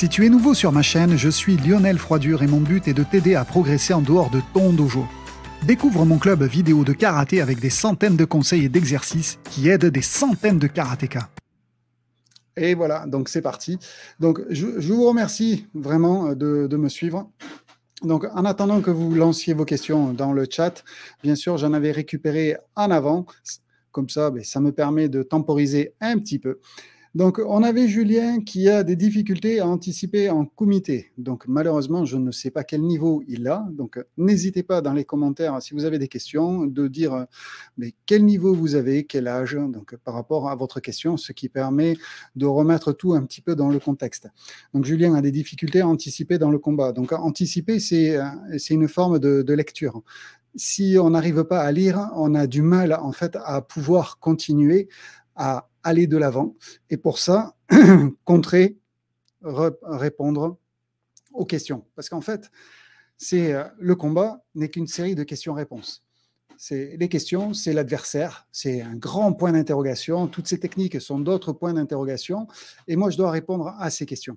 Si tu es nouveau sur ma chaîne, je suis Lionel Froidure et mon but est de t'aider à progresser en dehors de ton dojo. Découvre mon club vidéo de karaté avec des centaines de conseils et d'exercices qui aident des centaines de karatékas. Et voilà, donc c'est parti. Donc je, vous remercie vraiment euh, de, de me suivre. Donc, en attendant que vous lanciez vos questions dans le chat, bien sûr, j'en avais récupéré en avant. Comme ça, ben, ça me permet de temporiser un petit peu. Donc, on avait Julien qui a des difficultés à anticiper en comité. Donc, malheureusement, je ne sais pas quel niveau il a. Donc, n'hésitez pas dans les commentaires, si vous avez des questions, de dire euh, mais quel niveau vous avez, quel âge, donc par rapport à votre question, ce qui permet de remettre tout un petit peu dans le contexte. Donc, Julien a des difficultés à anticiper dans le combat. Donc, anticiper, c'est euh, une forme de lecture si on n'arrive pas à lire, on a du mal en fait à pouvoir continuer à aller de l'avant. Et pour ça, contrer, répondre aux questions. Parce qu'en fait, c'est euh, le combat n'est qu'une série de questions-réponses les questions, c'est l'adversaire, c'est un grand point d'interrogation. Toutes ces techniques sont d'autres points d'interrogation, et moi, je dois répondre à ces questions.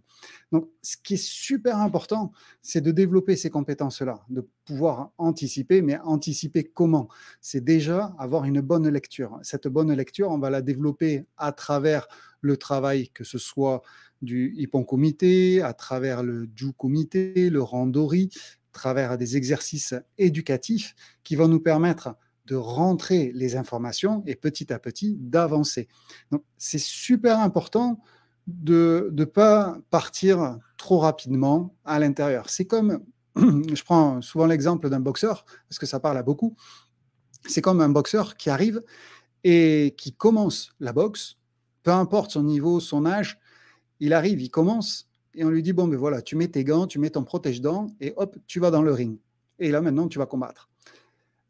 Donc, ce qui est super important, c'est de développer ces compétences-là, de pouvoir anticiper, mais anticiper comment C'est déjà avoir une bonne lecture. Cette bonne lecture, on va la développer à travers le travail, que ce soit du Hippon Comité, à travers le du Comité, le Randori, travers des exercices éducatifs qui vont nous permettre de rentrer les informations et petit à petit d'avancer. Donc c'est super important de ne pas partir trop rapidement à l'intérieur. C'est comme, je prends souvent l'exemple d'un boxeur, parce que ça parle à beaucoup, c'est comme un boxeur qui arrive et qui commence la boxe, peu importe son niveau, son âge, il arrive, il commence, et on lui dit, bon, ben voilà, tu mets tes gants, tu mets ton protège-dents, et hop, tu vas dans le ring. Et là, maintenant, tu vas combattre.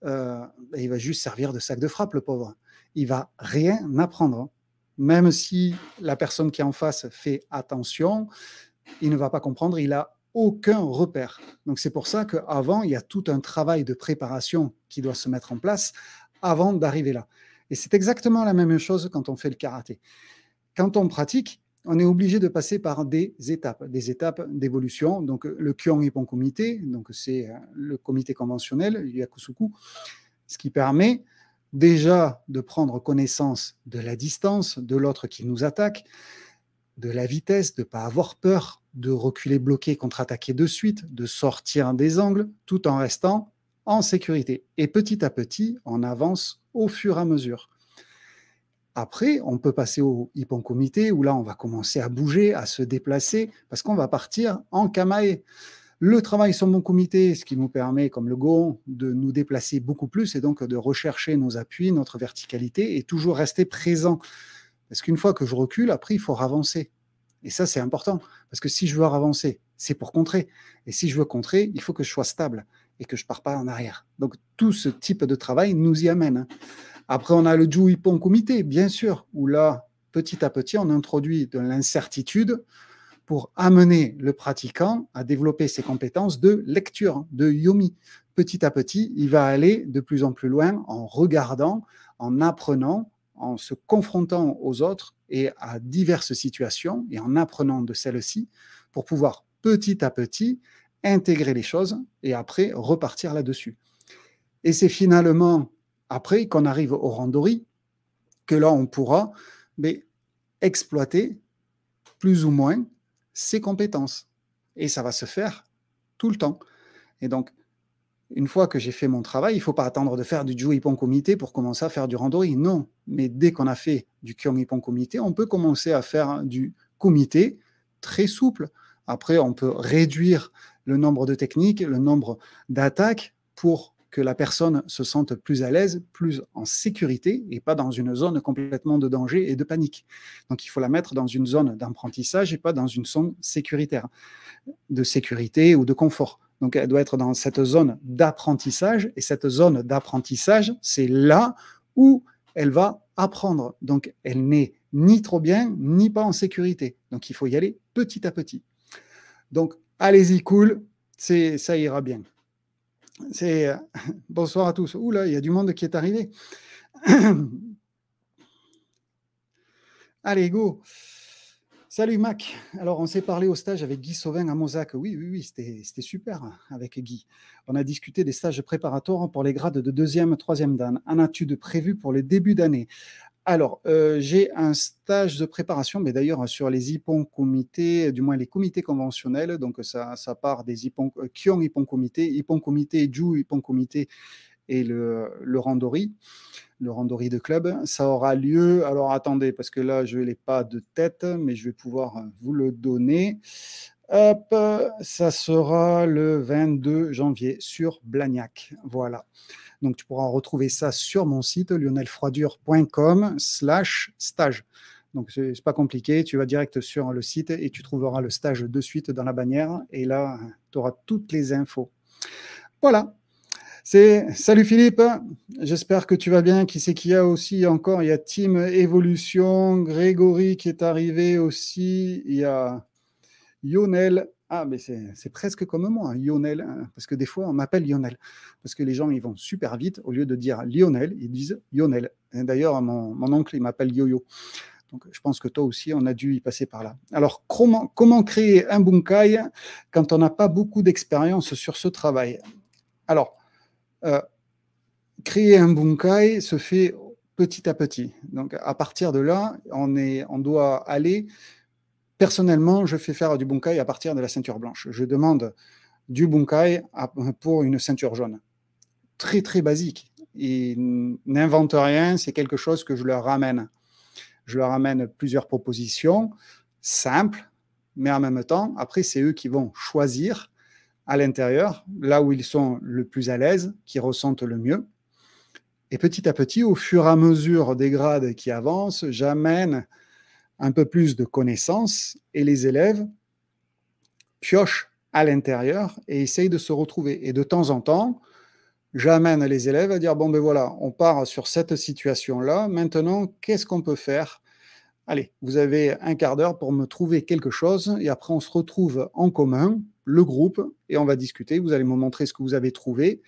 Euh, il va juste servir de sac de frappe, le pauvre. Il va rien apprendre. Même si la personne qui est en face fait attention, il ne va pas comprendre, il a aucun repère. Donc c'est pour ça qu'avant, il y a tout un travail de préparation qui doit se mettre en place avant d'arriver là. Et c'est exactement la même chose quand on fait le karaté. Quand on pratique, on est obligé de passer par des étapes, des étapes d'évolution. Donc, le Kyon Ippon Comité, donc c'est euh, le comité conventionnel, Yakusuku, ce qui permet déjà de prendre connaissance de la distance de l'autre qui nous attaque, de la vitesse, de ne pas avoir peur, de reculer bloquer, contre-attaquer de suite, de sortir des angles, tout en restant en sécurité. Et petit à petit, on avance au fur et à mesure. Après, on peut passer au hippon comité où là, on va commencer à bouger, à se déplacer, parce qu'on va partir en Kamae. Le travail sur mon comité, ce qui nous permet, comme le Go, de nous déplacer beaucoup plus et donc de rechercher nos appuis, notre verticalité et toujours rester présent. Parce qu'une fois que je recule, après, il faut avancer. Et ça, c'est important. Parce que si je veux avancer, c'est pour contrer. Et si je veux contrer, il faut que je sois stable et que je ne pars pas en arrière. Donc, tout ce type de travail nous y amène. Hein. Après, on a le Pon Comité, bien sûr, où là, petit à petit, on introduit de l'incertitude pour amener le pratiquant à développer ses compétences de lecture, hein, de yomi. Petit à petit, il va aller de plus en plus loin en regardant, en apprenant, en se confrontant aux autres et à diverses situations et en apprenant de celles-ci pour pouvoir petit à petit intégrer les choses et après repartir là-dessus. Et c'est finalement après, qu'on arrive au randori, que là, on pourra mais, exploiter plus ou moins ses compétences. Et ça va se faire tout le temps. Et donc, une fois que j'ai fait mon travail, il ne faut pas attendre de faire du jiu Ippon Comité pour commencer à faire du randori. Non, mais dès qu'on a fait du Kyong Ippon Comité, on peut commencer à faire du comité très souple. Après, on peut réduire le nombre de techniques, le nombre d'attaques pour que la personne se sente plus à l'aise, plus en sécurité et pas dans une zone complètement de danger et de panique. Donc il faut la mettre dans une zone d'apprentissage et pas dans une zone sécuritaire, de sécurité ou de confort. Donc elle doit être dans cette zone d'apprentissage et cette zone d'apprentissage, c'est là où elle va apprendre. Donc elle n'est ni trop bien, ni pas en sécurité. Donc il faut y aller petit à petit. Donc allez-y cool, ça ira bien. C'est euh, bonsoir à tous. Oula, il y a du monde qui est arrivé. Allez, go. Salut Mac. Alors, on s'est parlé au stage avec Guy Sauvin à Mozac. Oui, oui, oui, c'était super avec Guy. On a discuté des stages préparatoires pour les grades de deuxième, troisième dan. En as-tu prévu pour le début d'année alors, euh, j'ai un stage de préparation, mais d'ailleurs hein, sur les IPON comités, du moins les comités conventionnels, donc ça, part des IPON, euh, Kion IPON comité, IPON comité, Ju IPON comité et le, le Randori, le Randori de club. Ça aura lieu, alors attendez, parce que là je ne l'ai pas de tête, mais je vais pouvoir euh, vous le donner. Hop, ça sera le 22 janvier sur Blagnac. Voilà. Donc tu pourras retrouver ça sur mon site lionelfroidure.com slash stage. Donc ce n'est pas compliqué, tu vas direct sur le site et tu trouveras le stage de suite dans la bannière et là tu auras toutes les infos. Voilà. C'est salut Philippe, j'espère que tu vas bien. Qui c'est qu'il y a aussi encore Il y a Team Evolution, Grégory qui est arrivé aussi, il y a Lionel ah, mais c'est presque comme moi, hein, Lionel, hein, parce que des fois, on m'appelle Lionel, parce que les gens, ils vont super vite, au lieu de dire Lionel, ils disent Lionel. D'ailleurs, mon, oncle, il m'appelle Yo-Yo. Donc, je pense que toi aussi, on a dû y passer par là. Alors, comment, comment créer un bunkai quand on n'a pas beaucoup d'expérience sur ce travail Alors, euh, créer un bunkai se fait petit à petit. Donc, à partir de là, on, est, on doit aller personnellement, je fais faire du bunkai à partir de la ceinture blanche. Je demande du bunkai pour une ceinture jaune. Très, très basique. Ils n'inventent rien, c'est quelque chose que je leur ramène. Je leur ramène plusieurs propositions simples, mais en même temps, après, c'est eux qui vont choisir à l'intérieur, là où ils sont le plus à l'aise, qui ressentent le mieux. Et petit à petit, au fur et à mesure des grades qui avancent, j'amène un peu plus de connaissances et les élèves piochent à l'intérieur et essayent de se retrouver. Et de temps en temps, j'amène les élèves à dire, bon ben voilà, on part sur cette situation-là, maintenant, qu'est-ce qu'on peut faire Allez, vous avez un quart d'heure pour me trouver quelque chose et après on se retrouve en commun, le groupe, et on va discuter, vous allez me montrer ce que vous avez trouvé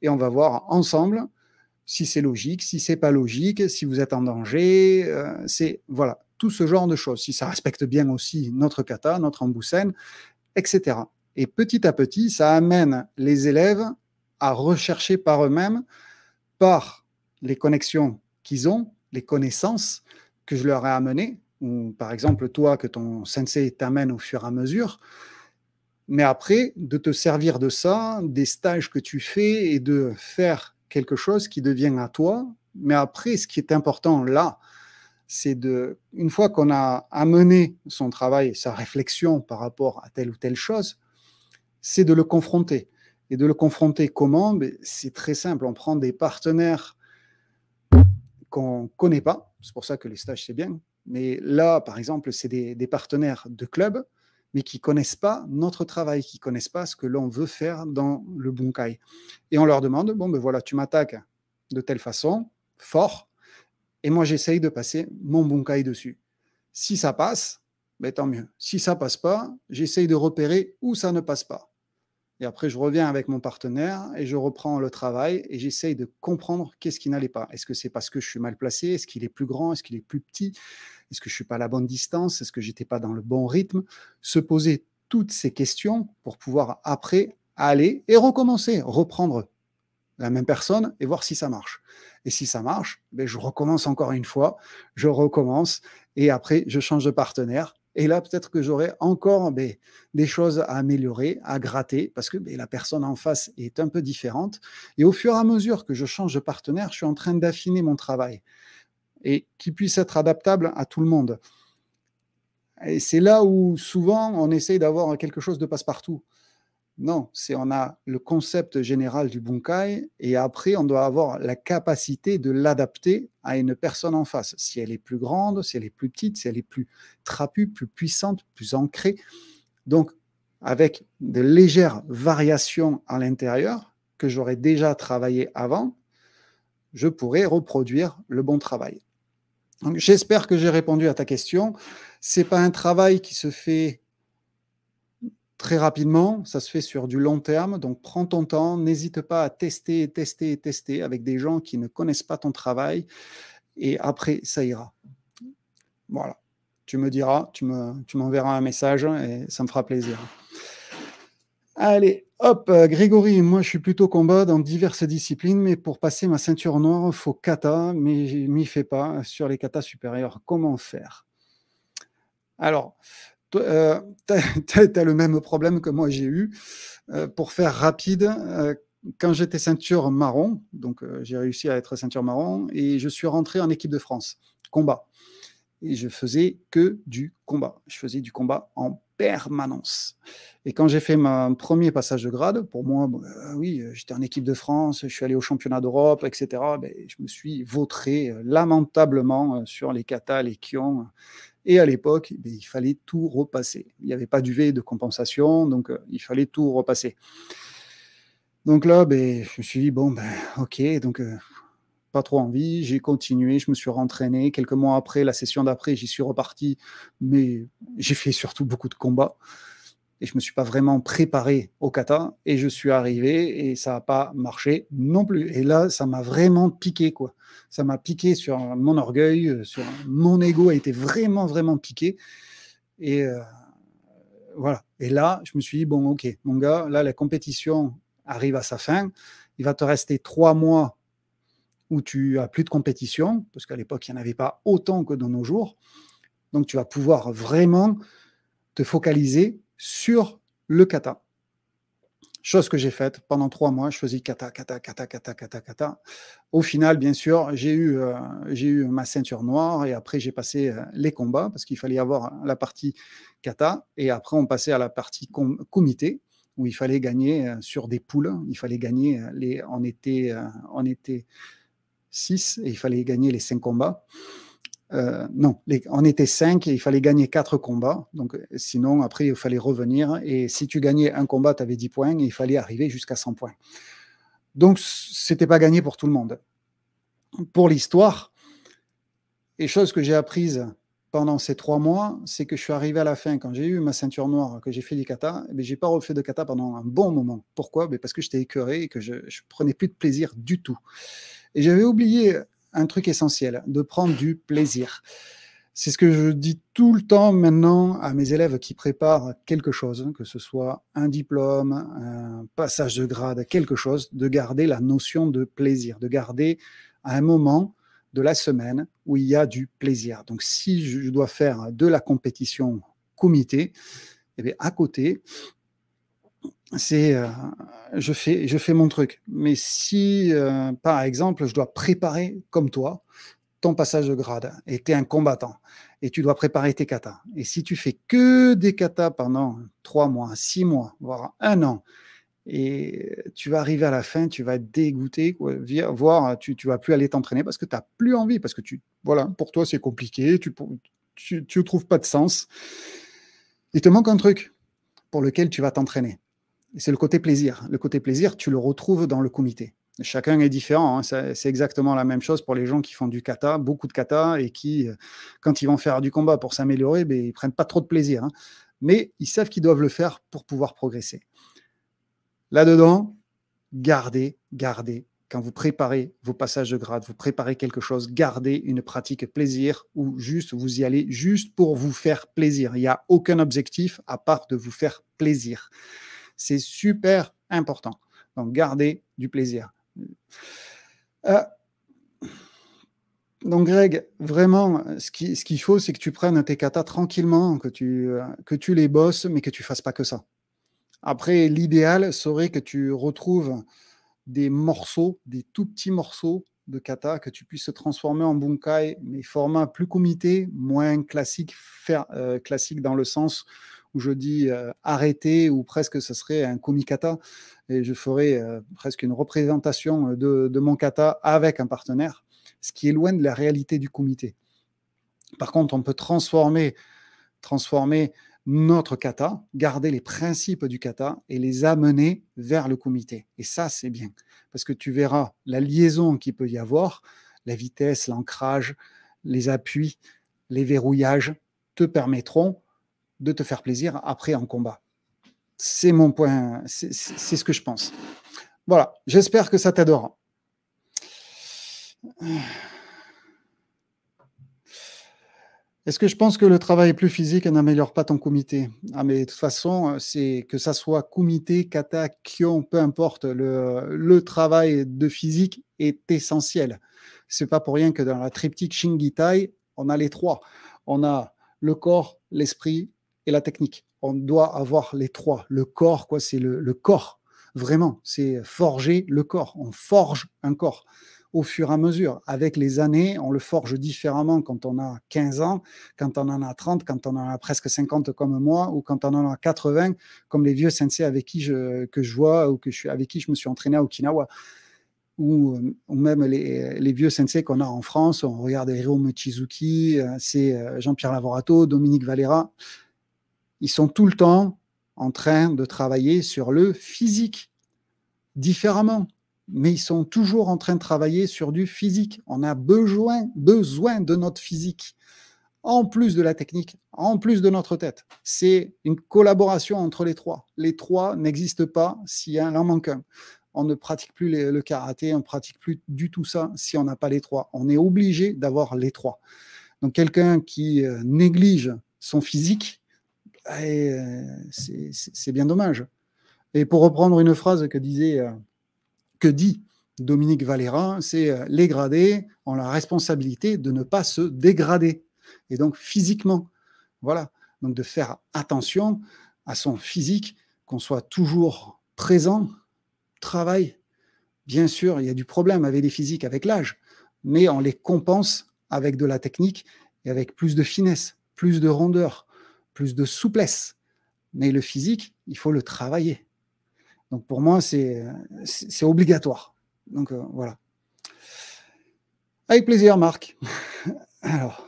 et on va voir ensemble si c'est logique, si c'est pas logique, si vous êtes en danger, euh, c'est voilà, tout ce genre de choses, si ça respecte bien aussi notre kata, notre emboussène, etc. Et petit à petit, ça amène les élèves à rechercher par eux-mêmes, par les connexions qu'ils ont, les connaissances que je leur ai amenées, ou par exemple toi que ton sensei t'amène au fur et à mesure, mais après de te servir de ça, des stages que tu fais et de faire quelque chose qui devient à toi. Mais après, ce qui est important là, c'est de, une fois qu'on a amené son travail, sa réflexion par rapport à telle ou telle chose, c'est de le confronter. Et de le confronter comment ben, C'est très simple, on prend des partenaires qu'on ne connaît pas, c'est pour ça que les stages c'est bien, mais là par exemple c'est des, partenaires de club mais qui ne connaissent pas notre travail, qui ne connaissent pas ce que l'on veut faire dans le bunkai. Et on leur demande, bon ben voilà, tu m'attaques de telle façon, fort, et moi, j'essaye de passer mon bunkai dessus. Si ça passe, ben, tant mieux. Si ça passe pas, j'essaye de repérer où ça ne passe pas. Et après, je reviens avec mon partenaire et je reprends le travail et j'essaye de comprendre qu'est-ce qui n'allait pas. Est-ce que c'est parce que je suis mal placé Est-ce qu'il est plus grand Est-ce qu'il est plus petit Est-ce que je suis pas à la bonne distance Est-ce que j'étais pas dans le bon rythme Se poser toutes ces questions pour pouvoir après aller et recommencer, reprendre la même personne et voir si ça marche. Et si ça marche, ben je recommence encore une fois, je recommence et après je change de partenaire. Et là, peut-être que j'aurai encore ben, des choses à améliorer, à gratter, parce que ben, la personne en face est un peu différente. Et au fur et à mesure que je change de partenaire, je suis en train d'affiner mon travail et qui puisse être adaptable à tout le monde. Et c'est là où souvent on essaye d'avoir quelque chose de passe-partout. Non, c'est on a le concept général du bunkai et après on doit avoir la capacité de l'adapter à une personne en face. Si elle est plus grande, si elle est plus petite, si elle est plus trapue, plus puissante, plus ancrée. Donc avec de légères variations à l'intérieur que j'aurais déjà travaillé avant, je pourrais reproduire le bon travail. J'espère que j'ai répondu à ta question. C'est pas un travail qui se fait très rapidement, ça se fait sur du long terme, donc prends ton temps, n'hésite pas à tester, tester, tester avec des gens qui ne connaissent pas ton travail, et après, ça ira. Voilà, tu me diras, tu m'enverras me, tu un message, et ça me fera plaisir. Allez, hop, Grégory, moi je suis plutôt combat dans diverses disciplines, mais pour passer ma ceinture noire, faut kata, mais je m'y fais pas sur les katas supérieurs. Comment faire Alors, tu euh, as, le même problème que moi j'ai eu. Euh, pour faire rapide, euh, quand j'étais ceinture marron, donc j'ai réussi à être ceinture marron, et je suis rentré en équipe de France, combat. Et je faisais que du combat. Je faisais du combat en permanence. Et quand j'ai fait mon premier passage de grade, pour moi, oui, j'étais en équipe de France, je suis allé au championnat d'Europe, etc. Ben, je me suis vautré lamentablement sur les katas, les kions, et à l'époque, eh il fallait tout repasser. Il n'y avait pas d'UV de compensation, donc euh, il fallait tout repasser. Donc là, ben, je me suis dit, bon, ben, ok, donc euh, pas trop envie. J'ai continué, je me suis rentraîné. Quelques mois après, la session d'après, j'y suis reparti, mais j'ai fait surtout beaucoup de combats et je me suis pas vraiment préparé au kata et je suis arrivé et ça n'a pas marché non plus. Et là, ça m'a vraiment piqué quoi. Ça m'a piqué sur mon orgueil, euh, sur mon ego a été vraiment vraiment piqué et euh, voilà. Et là, je me suis dit bon ok mon gars, là la compétition arrive à sa fin. Il va te rester trois mois où tu as plus de compétition parce qu'à l'époque il n'y en avait pas autant que dans nos jours. Donc tu vas pouvoir vraiment te focaliser sur le kata. Chose que j'ai faite pendant trois mois, je faisais kata, kata, kata, kata, kata, kata. Au final, bien sûr, j'ai eu, euh, eu ma ceinture noire et après j'ai passé euh, les combats parce qu'il fallait avoir la partie kata et après on passait à la partie comité où il fallait gagner euh, sur des poules. Il fallait gagner les, en était, et il fallait gagner les cinq combats. Euh, non, les, on était cinq et il fallait gagner quatre combats. Donc, sinon, après, il fallait revenir. Et si tu gagnais un combat, tu avais 10 points et il fallait arriver jusqu'à 100 points. Donc, c'était pas gagné pour tout le monde. Pour l'histoire, les choses que j'ai apprise pendant ces trois mois, c'est que je suis arrivé à la fin, quand j'ai eu ma ceinture noire, que j'ai fait des kata, mais eh ben, j'ai pas refait de kata pendant un bon moment. Pourquoi Mais ben, Parce que j'étais écœuré et que je, je prenais plus de plaisir du tout. Et j'avais oublié un truc essentiel, de prendre du plaisir. C'est ce que je dis tout le temps maintenant à mes élèves qui préparent quelque chose, hein, que ce soit un diplôme, un passage de grade, quelque chose, de garder la notion de plaisir, de garder un moment de la semaine où il y a du plaisir. Donc si je dois faire de la compétition comité, et eh bien, à côté, c'est euh, je, fais, je fais mon truc. Mais si, euh, par exemple, je dois préparer comme toi ton passage de grade et tu es un combattant et tu dois préparer tes katas, et si tu fais que des katas pendant trois mois, six mois, voire un an, et tu vas arriver à la fin, tu vas être dégoûté, voire tu ne vas plus aller t'entraîner parce que tu n'as plus envie, parce que tu, voilà, pour toi c'est compliqué, tu ne tu trouves pas de sens. Il te manque un truc pour lequel tu vas t'entraîner c'est le côté plaisir. Le côté plaisir, tu le retrouves dans le comité. Chacun est différent. Hein. C'est exactement la même chose pour les gens qui font du kata, beaucoup de kata, et qui, euh, quand ils vont faire du combat pour s'améliorer, ben, ils prennent pas trop de plaisir. Hein. Mais ils savent qu'ils doivent le faire pour pouvoir progresser. Là-dedans, gardez, gardez. Quand vous préparez vos passages de grade, vous préparez quelque chose, gardez une pratique plaisir ou juste vous y allez juste pour vous faire plaisir. Il n'y a aucun objectif à part de vous faire plaisir. C'est super important. Donc, gardez du plaisir. Euh, donc Greg, vraiment, ce qu'il faut, c'est que tu prennes tes katas tranquillement, que tu, euh, que tu les bosses, mais que tu fasses pas que ça. Après, l'idéal serait que tu retrouves des morceaux, des tout petits morceaux de kata que tu puisses transformer en bunkai, mais format plus comité, moins classique, euh, classique dans le sens je dis euh, arrêter ou presque ce serait un komikata et je ferai euh, presque une représentation euh, de, mon kata avec un partenaire, ce qui est loin de la réalité du comité. Par contre, on peut transformer, transformer notre kata, garder les principes du kata et les amener vers le comité. Et ça, c'est bien, parce que tu verras la liaison qu'il peut y avoir, la vitesse, l'ancrage, les appuis, les verrouillages te permettront de te faire plaisir après en combat. C'est mon point, c'est ce que je pense. Voilà, j'espère que ça t'adore. Est-ce que je pense que le travail plus physique n'améliore pas ton comité Ah, mais de toute façon, c'est que ça soit comité, kata, kion, peu importe, le, le travail de physique est essentiel. C'est pas pour rien que dans la triptyque Shingitai, on a les trois. On a le corps, l'esprit et la technique. On doit avoir les trois. Le corps, quoi, c'est le, corps. Vraiment, c'est forger le corps. On forge un corps au fur et à mesure. Avec les années, on le forge différemment quand on a 15 ans, quand on en a 30, quand on en a presque 50 comme moi, ou quand on en a 80 comme les vieux sensei avec qui je, que je vois ou que je, avec qui je me suis entraîné à Okinawa. Ou, euh, même les, vieux sensei qu'on a en France, on regarde Hiro Chizuki, euh, c'est euh, Jean-Pierre Lavorato, Dominique Valera ils sont tout le temps en train de travailler sur le physique différemment, mais ils sont toujours en train de travailler sur du physique. On a besoin, besoin de notre physique, en plus de la technique, en plus de notre tête. C'est une collaboration entre les trois. Les trois n'existent pas s'il en manque un. On ne pratique plus le karaté, on ne pratique plus du tout ça si on n'a pas les trois. On est obligé d'avoir les trois. Donc quelqu'un qui euh, néglige son physique, eh, c'est bien dommage. Et pour reprendre une phrase que disait, euh, que dit Dominique Valera, c'est euh, les gradés ont la responsabilité de ne pas se dégrader. Et donc physiquement, voilà. Donc de faire attention à son physique, qu'on soit toujours présent, travail. Bien sûr, il y a du problème avec les physiques, avec l'âge, mais on les compense avec de la technique et avec plus de finesse, plus de rondeur plus de souplesse. Mais le physique, il faut le travailler. Donc pour moi, c'est obligatoire. Donc euh, voilà. Avec plaisir, Marc. alors,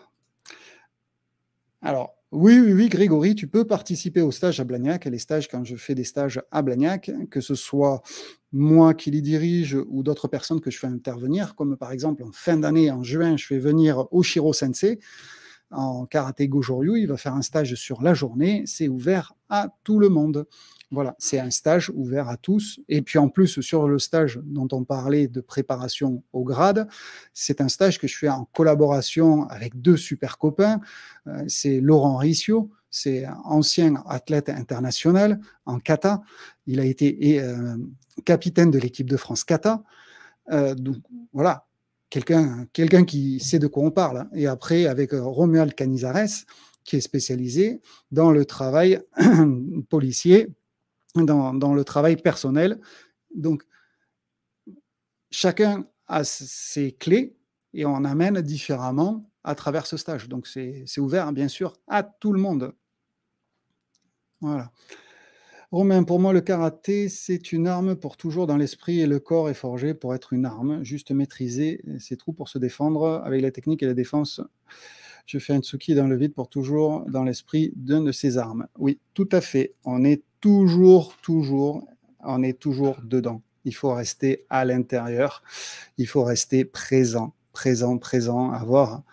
alors, oui, oui, oui, Grégory, tu peux participer au stage à Blagnac. les stages, quand je fais des stages à Blagnac, que ce soit moi qui les dirige ou d'autres personnes que je fais intervenir, comme par exemple en fin d'année, en juin, je fais venir Oshiro Sensei en karaté Gojoryu, il va faire un stage sur la journée, c'est ouvert à tout le monde. Voilà, c'est un stage ouvert à tous. Et puis en plus, sur le stage dont on parlait de préparation au grade, c'est un stage que je fais en collaboration avec deux super copains. Euh, c'est Laurent Riccio, c'est ancien athlète international en kata. Il a été euh, capitaine de l'équipe de France kata. Euh, donc voilà, quelqu'un quelqu'un qui sait de quoi on parle. Hein. Et après, avec euh, Romuald Canizares, qui est spécialisé dans le travail policier, dans, dans, le travail personnel. Donc, chacun a ses clés et on amène différemment à travers ce stage. Donc, c'est ouvert, hein, bien sûr, à tout le monde. Voilà. Romain, pour moi, le karaté, c'est une arme pour toujours dans l'esprit et le corps est forgé pour être une arme, juste maîtriser ses trous pour se défendre avec la technique et la défense. Je fais un tsuki dans le vide pour toujours dans l'esprit d'une de ses armes. Oui, tout à fait. On est toujours, toujours, on est toujours dedans. Il faut rester à l'intérieur. Il faut rester présent, présent, présent, avoir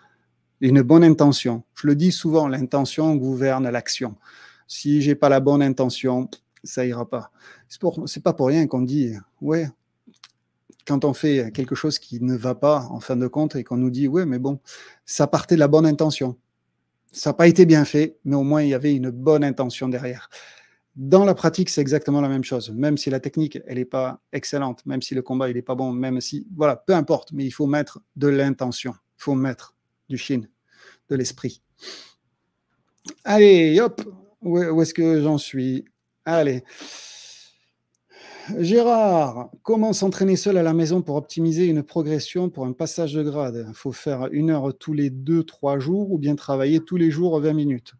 une bonne intention. Je le dis souvent, l'intention gouverne l'action. Si j'ai pas la bonne intention, ça ira pas. C'est pas pour rien qu'on dit, ouais, quand on fait quelque chose qui ne va pas en fin de compte et qu'on nous dit, ouais, mais bon, ça partait de la bonne intention. Ça n'a pas été bien fait, mais au moins il y avait une bonne intention derrière. Dans la pratique, c'est exactement la même chose. Même si la technique, elle n'est pas excellente, même si le combat, il n'est pas bon, même si, voilà, peu importe, mais il faut mettre de l'intention, il faut mettre du chine, de l'esprit. Allez, hop, où est-ce que j'en suis Allez. Gérard, comment s'entraîner seul à la maison pour optimiser une progression pour un passage de grade Il faut faire une heure tous les deux, trois jours ou bien travailler tous les jours 20 minutes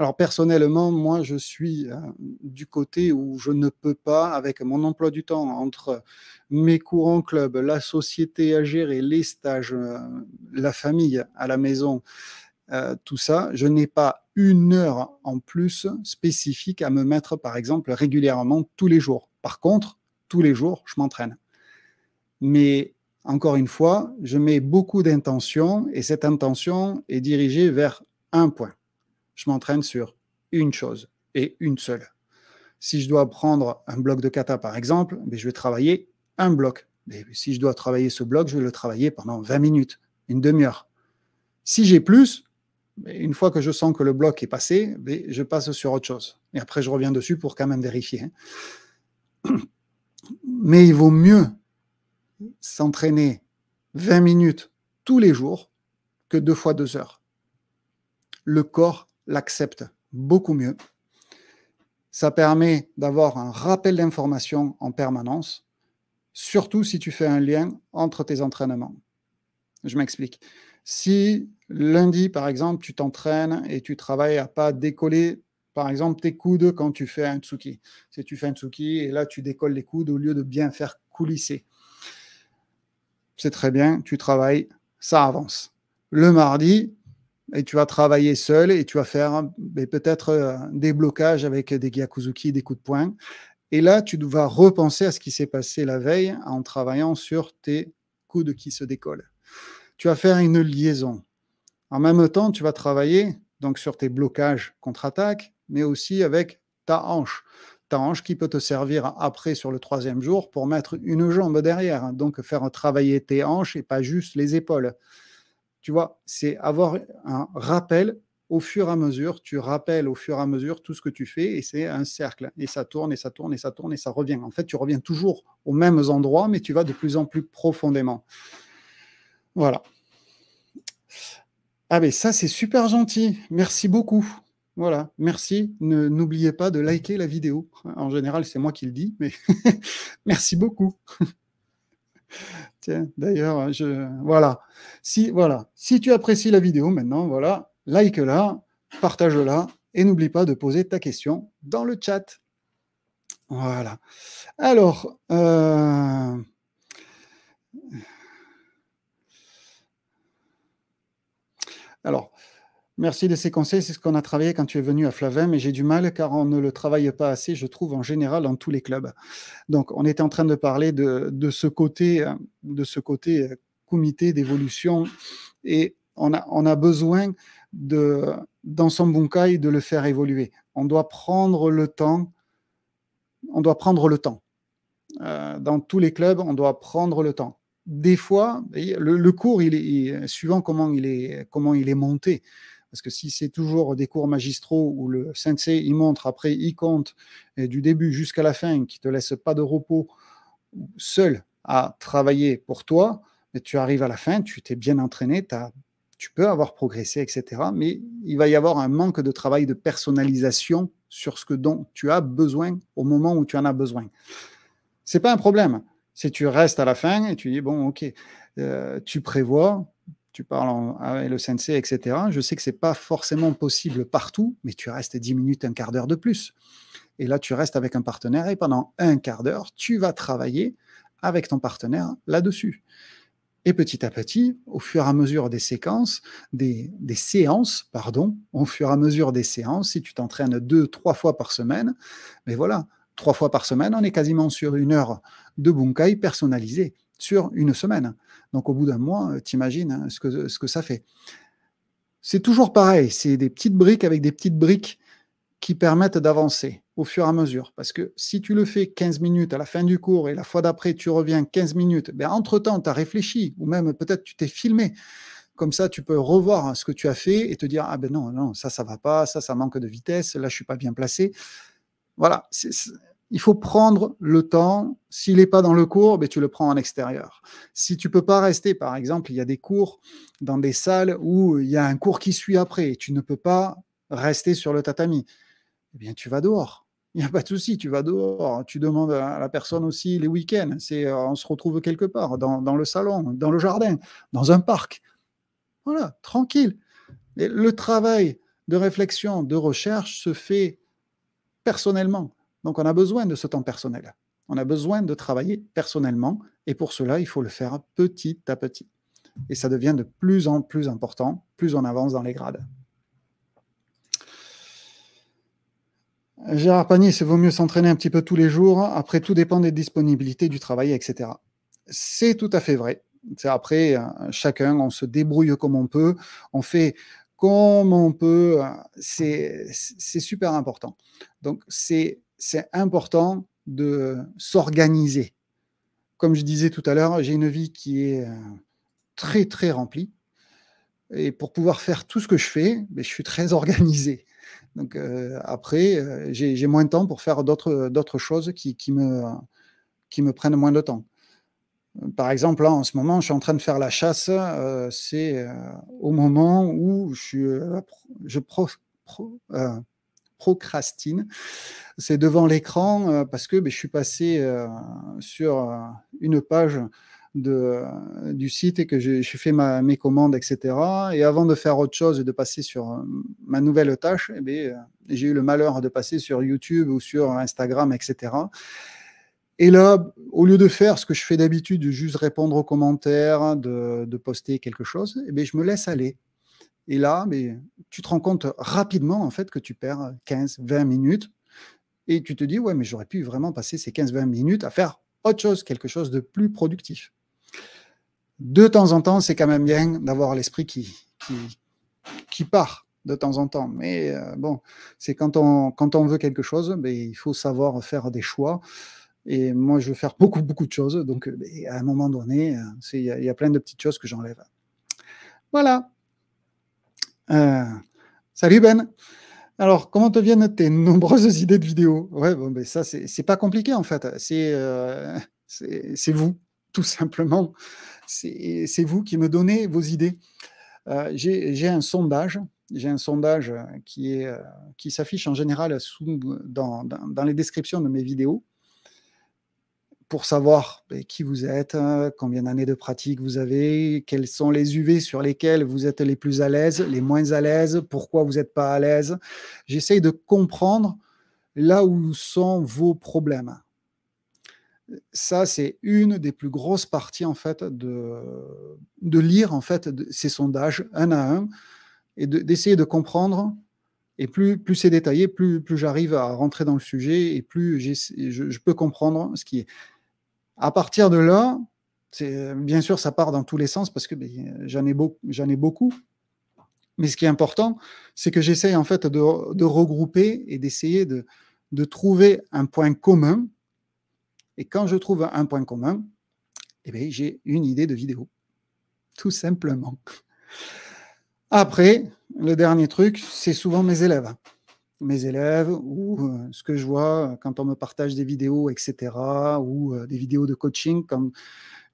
Alors personnellement, moi je suis euh, du côté où je ne peux pas, avec mon emploi du temps, entre mes cours en club, la société à gérer, les stages, euh, la famille à la maison, euh, tout ça, je n'ai pas une heure en plus spécifique à me mettre, par exemple, régulièrement tous les jours. Par contre, tous les jours, je m'entraîne. Mais encore une fois, je mets beaucoup d'intention et cette intention est dirigée vers un point. Je m'entraîne sur une chose et une seule. Si je dois prendre un bloc de kata, par exemple, mais ben, je vais travailler un bloc. Mais si je dois travailler ce bloc, je vais le travailler pendant 20 minutes, une demi-heure. Si j'ai plus, une fois que je sens que le bloc est passé, ben, je passe sur autre chose. Et après, je reviens dessus pour quand même vérifier. Hein. Mais il vaut mieux s'entraîner 20 minutes tous les jours que deux fois deux heures. Le corps l'accepte beaucoup mieux. Ça permet d'avoir un rappel d'informations en permanence, surtout si tu fais un lien entre tes entraînements. Je m'explique. Si lundi, par exemple, tu t'entraînes et tu travailles à pas décoller, par exemple, tes coudes quand tu fais un tsuki. Si tu fais un tsuki et là, tu décolles les coudes au lieu de bien faire coulisser. C'est très bien, tu travailles, ça avance. Le mardi, et tu vas travailler seul et tu vas faire peut-être euh, des blocages avec des gyakuzuki, des coups de poing. Et là, tu vas repenser à ce qui s'est passé la veille en travaillant sur tes coudes qui se décollent tu vas faire une liaison. En même temps, tu vas travailler donc sur tes blocages contre-attaque, mais aussi avec ta hanche. Ta hanche qui peut te servir après sur le troisième jour pour mettre une jambe derrière. Donc faire travailler tes hanches et pas juste les épaules. Tu vois, c'est avoir un rappel au fur et à mesure. Tu rappelles au fur et à mesure tout ce que tu fais et c'est un cercle. Et ça tourne et ça tourne et ça tourne et ça revient. En fait, tu reviens toujours aux mêmes endroits, mais tu vas de plus en plus profondément. Voilà. Ah mais ça, c'est super gentil. Merci beaucoup. Voilà, merci. N'oubliez pas de liker la vidéo. En général, c'est moi qui le dis, mais merci beaucoup. Tiens, d'ailleurs, je voilà. Si voilà, si tu apprécies la vidéo maintenant, voilà, like-la, partage-la et n'oublie pas de poser ta question dans le chat. Voilà. Alors, euh, Alors, merci de ces conseils. C'est ce qu'on a travaillé quand tu es venu à Flavin, mais j'ai du mal car on ne le travaille pas assez, je trouve, en général, dans tous les clubs. Donc, on était en train de parler de, ce côté, de ce côté euh, euh, comité d'évolution et on a, besoin de, dans son bunkai de le faire évoluer. On doit prendre le temps. On doit prendre le temps. Euh, dans tous les clubs, on doit prendre le temps des fois, le, cours, il est, suivant comment il est, comment il est monté, parce que si c'est toujours des cours magistraux où le sensei, il montre, après, il compte du début jusqu'à la fin, qui te laisse pas de repos seul à travailler pour toi, mais tu arrives à la fin, tu t'es bien entraîné, tu peux avoir progressé, etc. Mais il va y avoir un manque de travail de personnalisation sur ce dont tu as besoin au moment où tu en as besoin. C'est pas un problème. Si tu restes à la fin et tu dis, bon, ok, euh, tu prévois, tu parles en, avec le sensei, etc. Je sais que ce n'est pas forcément possible partout, mais tu restes 10 minutes, un quart d'heure de plus. Et là, tu restes avec un partenaire et pendant un quart d'heure, tu vas travailler avec ton partenaire là-dessus. Et petit à petit, au fur et à mesure des séquences, des, séances, pardon, au fur et à mesure des séances, si tu t'entraînes deux, trois fois par semaine, mais voilà, trois fois par semaine, on est quasiment sur une heure de bunkai personnalisé sur une semaine. Donc au bout d'un mois, euh, tu imagines hein, ce, que, ce que ça fait. C'est toujours pareil, c'est des petites briques avec des petites briques qui permettent d'avancer au fur et à mesure. Parce que si tu le fais 15 minutes à la fin du cours et la fois d'après tu reviens 15 minutes, ben entre-temps tu as réfléchi ou même peut-être tu t'es filmé. Comme ça, tu peux revoir ce que tu as fait et te dire ah ben non non ça ça va pas, ça ça manque de vitesse, là je suis pas bien placé. Voilà, C'est il faut prendre le temps. S'il n'est pas dans le cours, ben, tu le prends en extérieur. Si tu peux pas rester, par exemple, il y a des cours dans des salles où il y a un cours qui suit après et tu ne peux pas rester sur le tatami, eh bien, tu vas dehors. Il n'y a pas de souci, tu vas dehors. Tu demandes à la personne aussi les week-ends. Euh, on se retrouve quelque part, dans, le salon, dans le jardin, dans un parc. Voilà, tranquille. le travail de réflexion, de recherche se fait personnellement donc on a besoin de ce temps personnel. On a besoin de travailler personnellement et pour cela, il faut le faire petit à petit. Et ça devient de plus en plus important, plus on avance dans les grades. Gérard Panier, c'est vaut mieux s'entraîner un petit peu tous les jours. Après, tout dépend des disponibilités, du travail, etc. C'est tout à fait vrai. Après, euh, chacun, on se débrouille comme on peut, on fait comme on peut. Euh, c'est super important. Donc, c'est c'est important de s'organiser. Comme je disais tout à l'heure, j'ai une vie qui est euh, très très remplie. Et pour pouvoir faire tout ce que je fais, ben, je suis très organisé. Donc euh, après, euh, j'ai moins de temps pour faire d'autres choses qui, qui, me, qui me prennent moins de temps. Par exemple, en ce moment, je suis en train de faire la chasse. C'est au moment où je, je pro, procrastine. C'est devant l'écran euh, parce que ben, je suis passé euh, sur euh, une page de, du site et que j'ai fait ma, mes commandes, etc. Et avant de faire autre chose et de passer sur ma nouvelle tâche, eh ben, j'ai eu le malheur de passer sur YouTube ou sur Instagram, etc. Et là, au lieu de faire ce que je fais d'habitude, de juste répondre aux commentaires, de, poster quelque chose, eh ben, je me laisse aller. Et là, mais tu te rends compte rapidement en fait que tu perds 15, 20 minutes et tu te dis ouais, mais j'aurais pu vraiment passer ces 15, 20 minutes à faire autre chose, quelque chose de plus productif. De temps en temps, c'est quand même bien d'avoir l'esprit qui, qui, part de temps en temps. Mais euh, bon, c'est quand on, quand on veut quelque chose, mais ben, il faut savoir faire des choix. Et moi, je veux faire beaucoup, beaucoup de choses. Donc, ben, à un moment donné, euh, il y, a plein de petites choses que j'enlève. Voilà. Euh, salut Ben alors, comment te viennent tes nombreuses idées de vidéos Ouais, bon, mais ben, ça, c'est pas compliqué en fait. C'est euh, vous, tout simplement. C'est vous qui me donnez vos idées. Euh, j'ai un sondage. J'ai un sondage qui s'affiche qui en général sous, dans, les descriptions de mes vidéos pour savoir ben, qui vous êtes, hein, combien d'années de pratique vous avez, quels sont les UV sur lesquels vous êtes les plus à l'aise, les moins à l'aise, pourquoi vous n'êtes pas à l'aise. J'essaye de comprendre là où sont vos problèmes. Ça, c'est une des plus grosses parties en fait de, de lire en fait ces sondages un à un et d'essayer de, comprendre. Et plus, plus c'est détaillé, plus, plus j'arrive à rentrer dans le sujet et plus je peux comprendre ce qui est. À partir de là, euh, bien sûr, ça part dans tous les sens parce que ben, j'en ai, beaucoup. Mais ce qui est important, c'est que j'essaye en fait de, regrouper et d'essayer de, trouver un point commun. Et quand je trouve un point commun, eh ben, j'ai une idée de vidéo. Tout simplement. Après, le dernier truc, c'est souvent mes élèves mes élèves ou euh, ce que je vois euh, quand on me partage des vidéos, etc., ou euh, des vidéos de coaching, quand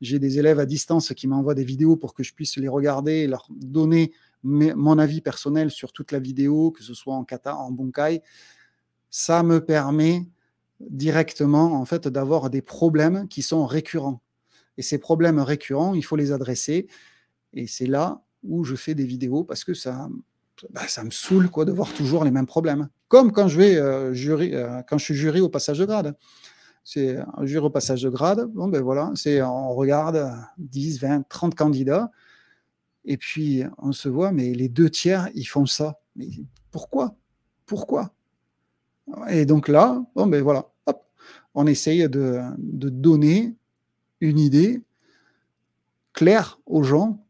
j'ai des élèves à distance qui m'envoient des vidéos pour que je puisse les regarder et leur donner mon avis personnel sur toute la vidéo, que ce soit en kata, en bunkai, ça me permet directement en fait d'avoir des problèmes qui sont récurrents. Et ces problèmes récurrents, il faut les adresser. Et c'est là où je fais des vidéos parce que ça, bah, ça me saoule quoi, de voir toujours les mêmes problèmes. Comme quand je, vais, euh, jury, euh, quand je suis jury au passage de grade. C'est un jury au passage de grade, bon, ben voilà, c'est, on regarde 10, 20, 30 candidats, et puis on se voit, mais les deux tiers, ils font ça. Mais pourquoi Pourquoi Et donc là, bon, ben voilà, hop, on essaye de, de donner une idée claire aux gens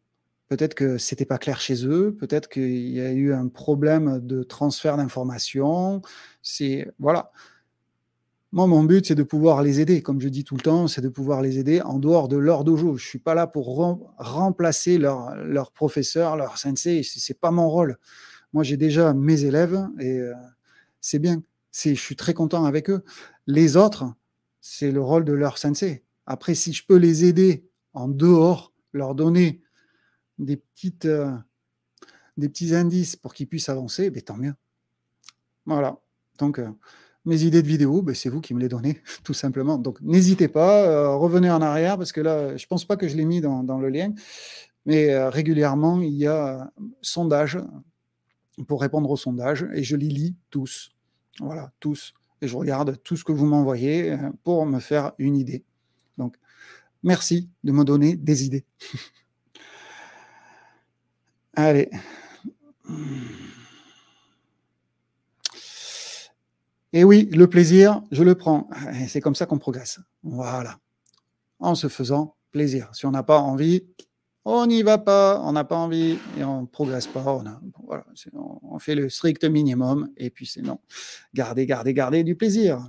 Peut-être que c'était pas clair chez eux, peut-être qu'il y a eu un problème de transfert d'informations. C'est voilà. Moi, mon but, c'est de pouvoir les aider. Comme je dis tout le temps, c'est de pouvoir les aider en dehors de leur dojo. Je ne suis pas là pour remplacer leur, leur, professeur, leur sensei. Ce n'est pas mon rôle. Moi, j'ai déjà mes élèves et euh, c'est bien. Je suis très content avec eux. Les autres, c'est le rôle de leur sensei. Après, si je peux les aider en dehors, leur donner des, petites, euh, des petits indices pour qu'ils puissent avancer, ben, tant mieux. Voilà. Donc, euh, mes idées de vidéo, ben, c'est vous qui me les donnez, tout simplement. Donc, n'hésitez pas, euh, revenez en arrière, parce que là, je ne pense pas que je l'ai mis dans, le lien, mais régulièrement, il y a sondage pour répondre au sondage et je les lis tous. Voilà, tous. Et je regarde tout ce que vous m'envoyez pour me faire une idée. Donc, merci de me donner des idées. Allez. Et oui, le plaisir, je le prends. C'est comme ça qu'on progresse. Voilà. En se faisant plaisir. Si on n'a pas envie, on n'y va pas, on n'a pas envie et on ne progresse pas. On, on, fait le strict minimum et puis c'est non. Gardez, gardez, gardez du plaisir.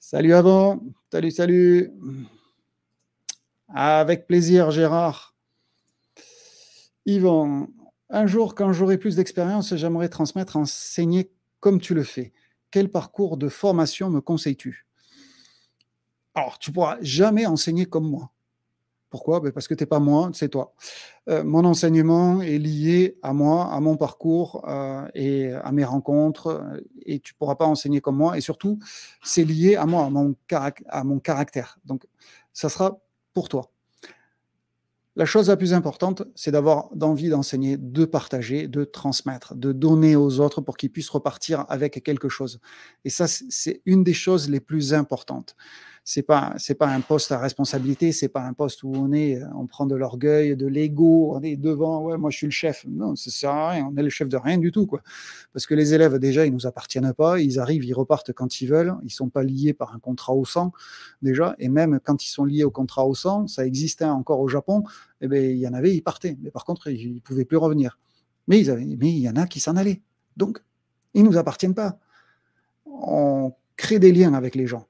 Salut avant, salut, salut. Avec plaisir, Gérard. Yvan, un jour, quand j'aurai plus d'expérience, j'aimerais transmettre, enseigner comme tu le fais. Quel parcours de formation me conseilles-tu Alors, tu pourras jamais enseigner comme moi. Pourquoi ben, Parce que tu n'es pas moi, c'est toi. Euh, mon enseignement est lié à moi, à mon parcours euh, et à mes rencontres, et tu ne pourras pas enseigner comme moi. Et surtout, c'est lié à moi, à mon, à mon caractère. Donc, ça sera pour toi. La chose la plus importante, c'est d'avoir envie d'enseigner, de partager, de transmettre, de donner aux autres pour qu'ils puissent repartir avec quelque chose. Et ça, c'est une des choses les plus importantes c'est pas c'est pas un poste à responsabilité, c'est pas un poste où on est on prend de l'orgueil, de l'ego, on est devant, ouais, moi je suis le chef. Non, ça sert à rien, on est le chef de rien du tout quoi. Parce que les élèves déjà, ils nous appartiennent pas, ils arrivent, ils repartent quand ils veulent, ils sont pas liés par un contrat au sang déjà et même quand ils sont liés au contrat au sang, ça existait encore au Japon, et eh ben il y en avait, ils partaient, mais par contre, ils, ne pouvaient plus revenir. Mais ils avaient, mais il y en a qui s'en allaient. Donc, ils nous appartiennent pas. On crée des liens avec les gens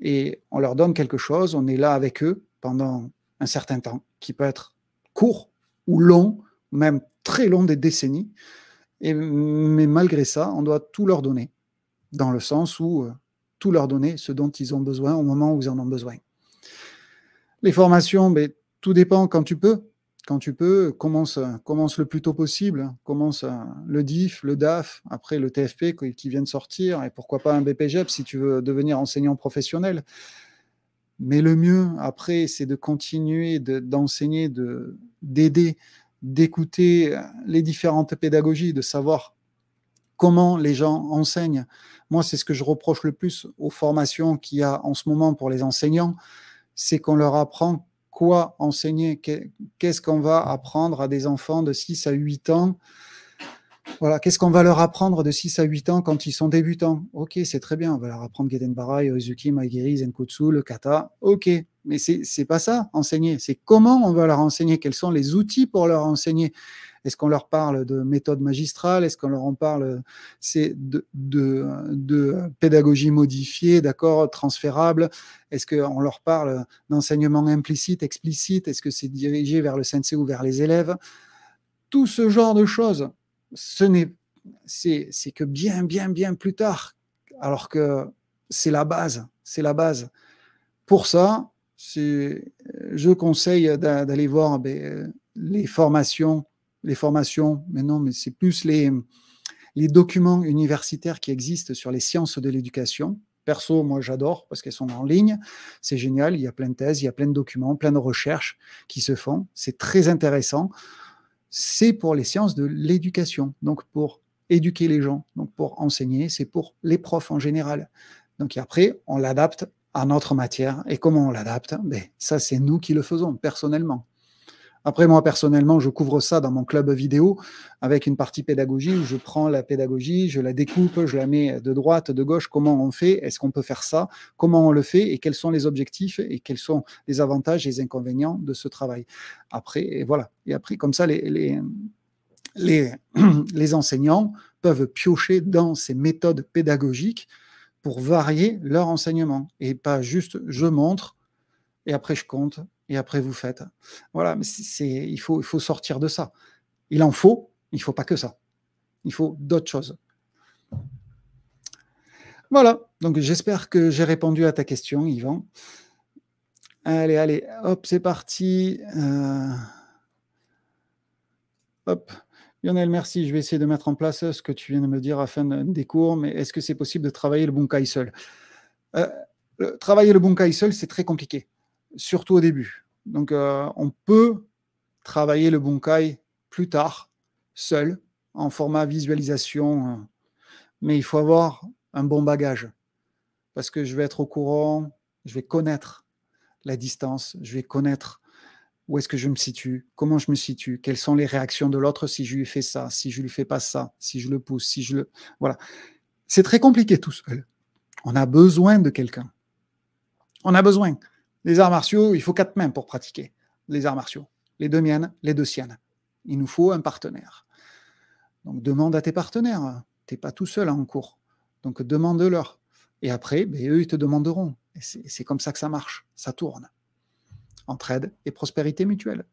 et on leur donne quelque chose, on est là avec eux pendant un certain temps, qui peut être court ou long, même très long, des décennies. Et, mais malgré ça, on doit tout leur donner, dans le sens où euh, tout leur donner ce dont ils ont besoin au moment où ils en ont besoin. Les formations, mais ben, tout dépend quand tu peux tu peux, commence, commence le plus tôt possible, hein. commence euh, le DIF, le DAF, après le TFP qui vient de sortir, et pourquoi pas un BPGEP si tu veux devenir enseignant professionnel. Mais le mieux, après, c'est de continuer d'enseigner, de, d'aider, d'écouter euh, les différentes pédagogies, de savoir comment les gens enseignent. Moi, c'est ce que je reproche le plus aux formations qu'il y a en ce moment pour les enseignants, c'est qu'on leur apprend quoi enseigner, qu'est-ce qu'on va apprendre à des enfants de 6 à 8 ans. Voilà, qu'est-ce qu'on va leur apprendre de 6 à 8 ans quand ils sont débutants Ok, c'est très bien, on va leur apprendre Gedenbara, Oizuki, Maigiri, Zenkutsu, le kata. Ok, mais c'est pas ça, enseigner. C'est comment on va leur enseigner, quels sont les outils pour leur enseigner. Est-ce qu'on leur parle de méthode magistrale Est-ce qu'on leur en parle c'est de, pédagogie modifiée, d'accord, transférable Est-ce qu'on leur parle d'enseignement implicite, explicite Est-ce que c'est dirigé vers le sensei ou vers les élèves Tout ce genre de choses, ce n'est, c'est, que bien, bien, bien plus tard, alors que c'est la base, c'est la base. Pour ça, je conseille d'aller voir ben, les formations les formations, mais non, mais c'est plus les, documents universitaires qui existent sur les sciences de l'éducation. Perso, moi j'adore parce qu'elles sont en ligne, c'est génial, il y a plein de thèses, il y a plein de documents, plein de recherches qui se font, c'est très intéressant. C'est pour les sciences de l'éducation, donc pour éduquer les gens, donc pour enseigner, c'est pour les profs en général. Donc après, on l'adapte à notre matière et comment on l'adapte, ben, ça c'est nous qui le faisons personnellement. Après, moi, personnellement, je couvre ça dans mon club vidéo avec une partie pédagogie où je prends la pédagogie, je la découpe, je la mets de droite, de gauche, comment on fait, est-ce qu'on peut faire ça, comment on le fait et quels sont les objectifs et quels sont les avantages et les inconvénients de ce travail. Après, et voilà. Et après, comme ça, les, les, les, les enseignants peuvent piocher dans ces méthodes pédagogiques pour varier leur enseignement et pas juste je montre et après je compte et après vous faites. Voilà, mais c'est, il, faut, il faut sortir de ça. Il en faut, il ne faut pas que ça. Il faut d'autres choses. Voilà, donc j'espère que j'ai répondu à ta question, Yvan. Allez, allez, hop, c'est parti. Euh, hop. Lionel, merci. Je vais essayer de mettre en place ce que tu viens de me dire à fin des cours, mais est-ce que c'est possible de travailler le bunkai seul euh, Travailler le bunkai seul, c'est très compliqué surtout au début. Donc, euh, on peut travailler le Bunkai plus tard, seul, en format visualisation, hein. mais il faut avoir un bon bagage parce que je vais être au courant, je vais connaître la distance, je vais connaître où est-ce que je me situe, comment je me situe, quelles sont les réactions de l'autre si je lui fais ça, si je lui fais pas ça, si je le pousse, si je le voilà. C'est très compliqué tout seul. On a besoin de quelqu'un. On a besoin. Les arts martiaux, il faut quatre mains pour pratiquer les arts martiaux. Les deux miennes, les deux siennes. Il nous faut un partenaire. Donc demande à tes partenaires. Tu n'es pas tout seul hein, en cours. Donc demande-leur. Et après, ben, eux, ils te demanderont. Et c'est comme ça que ça marche. Ça tourne. Entraide et prospérité mutuelle.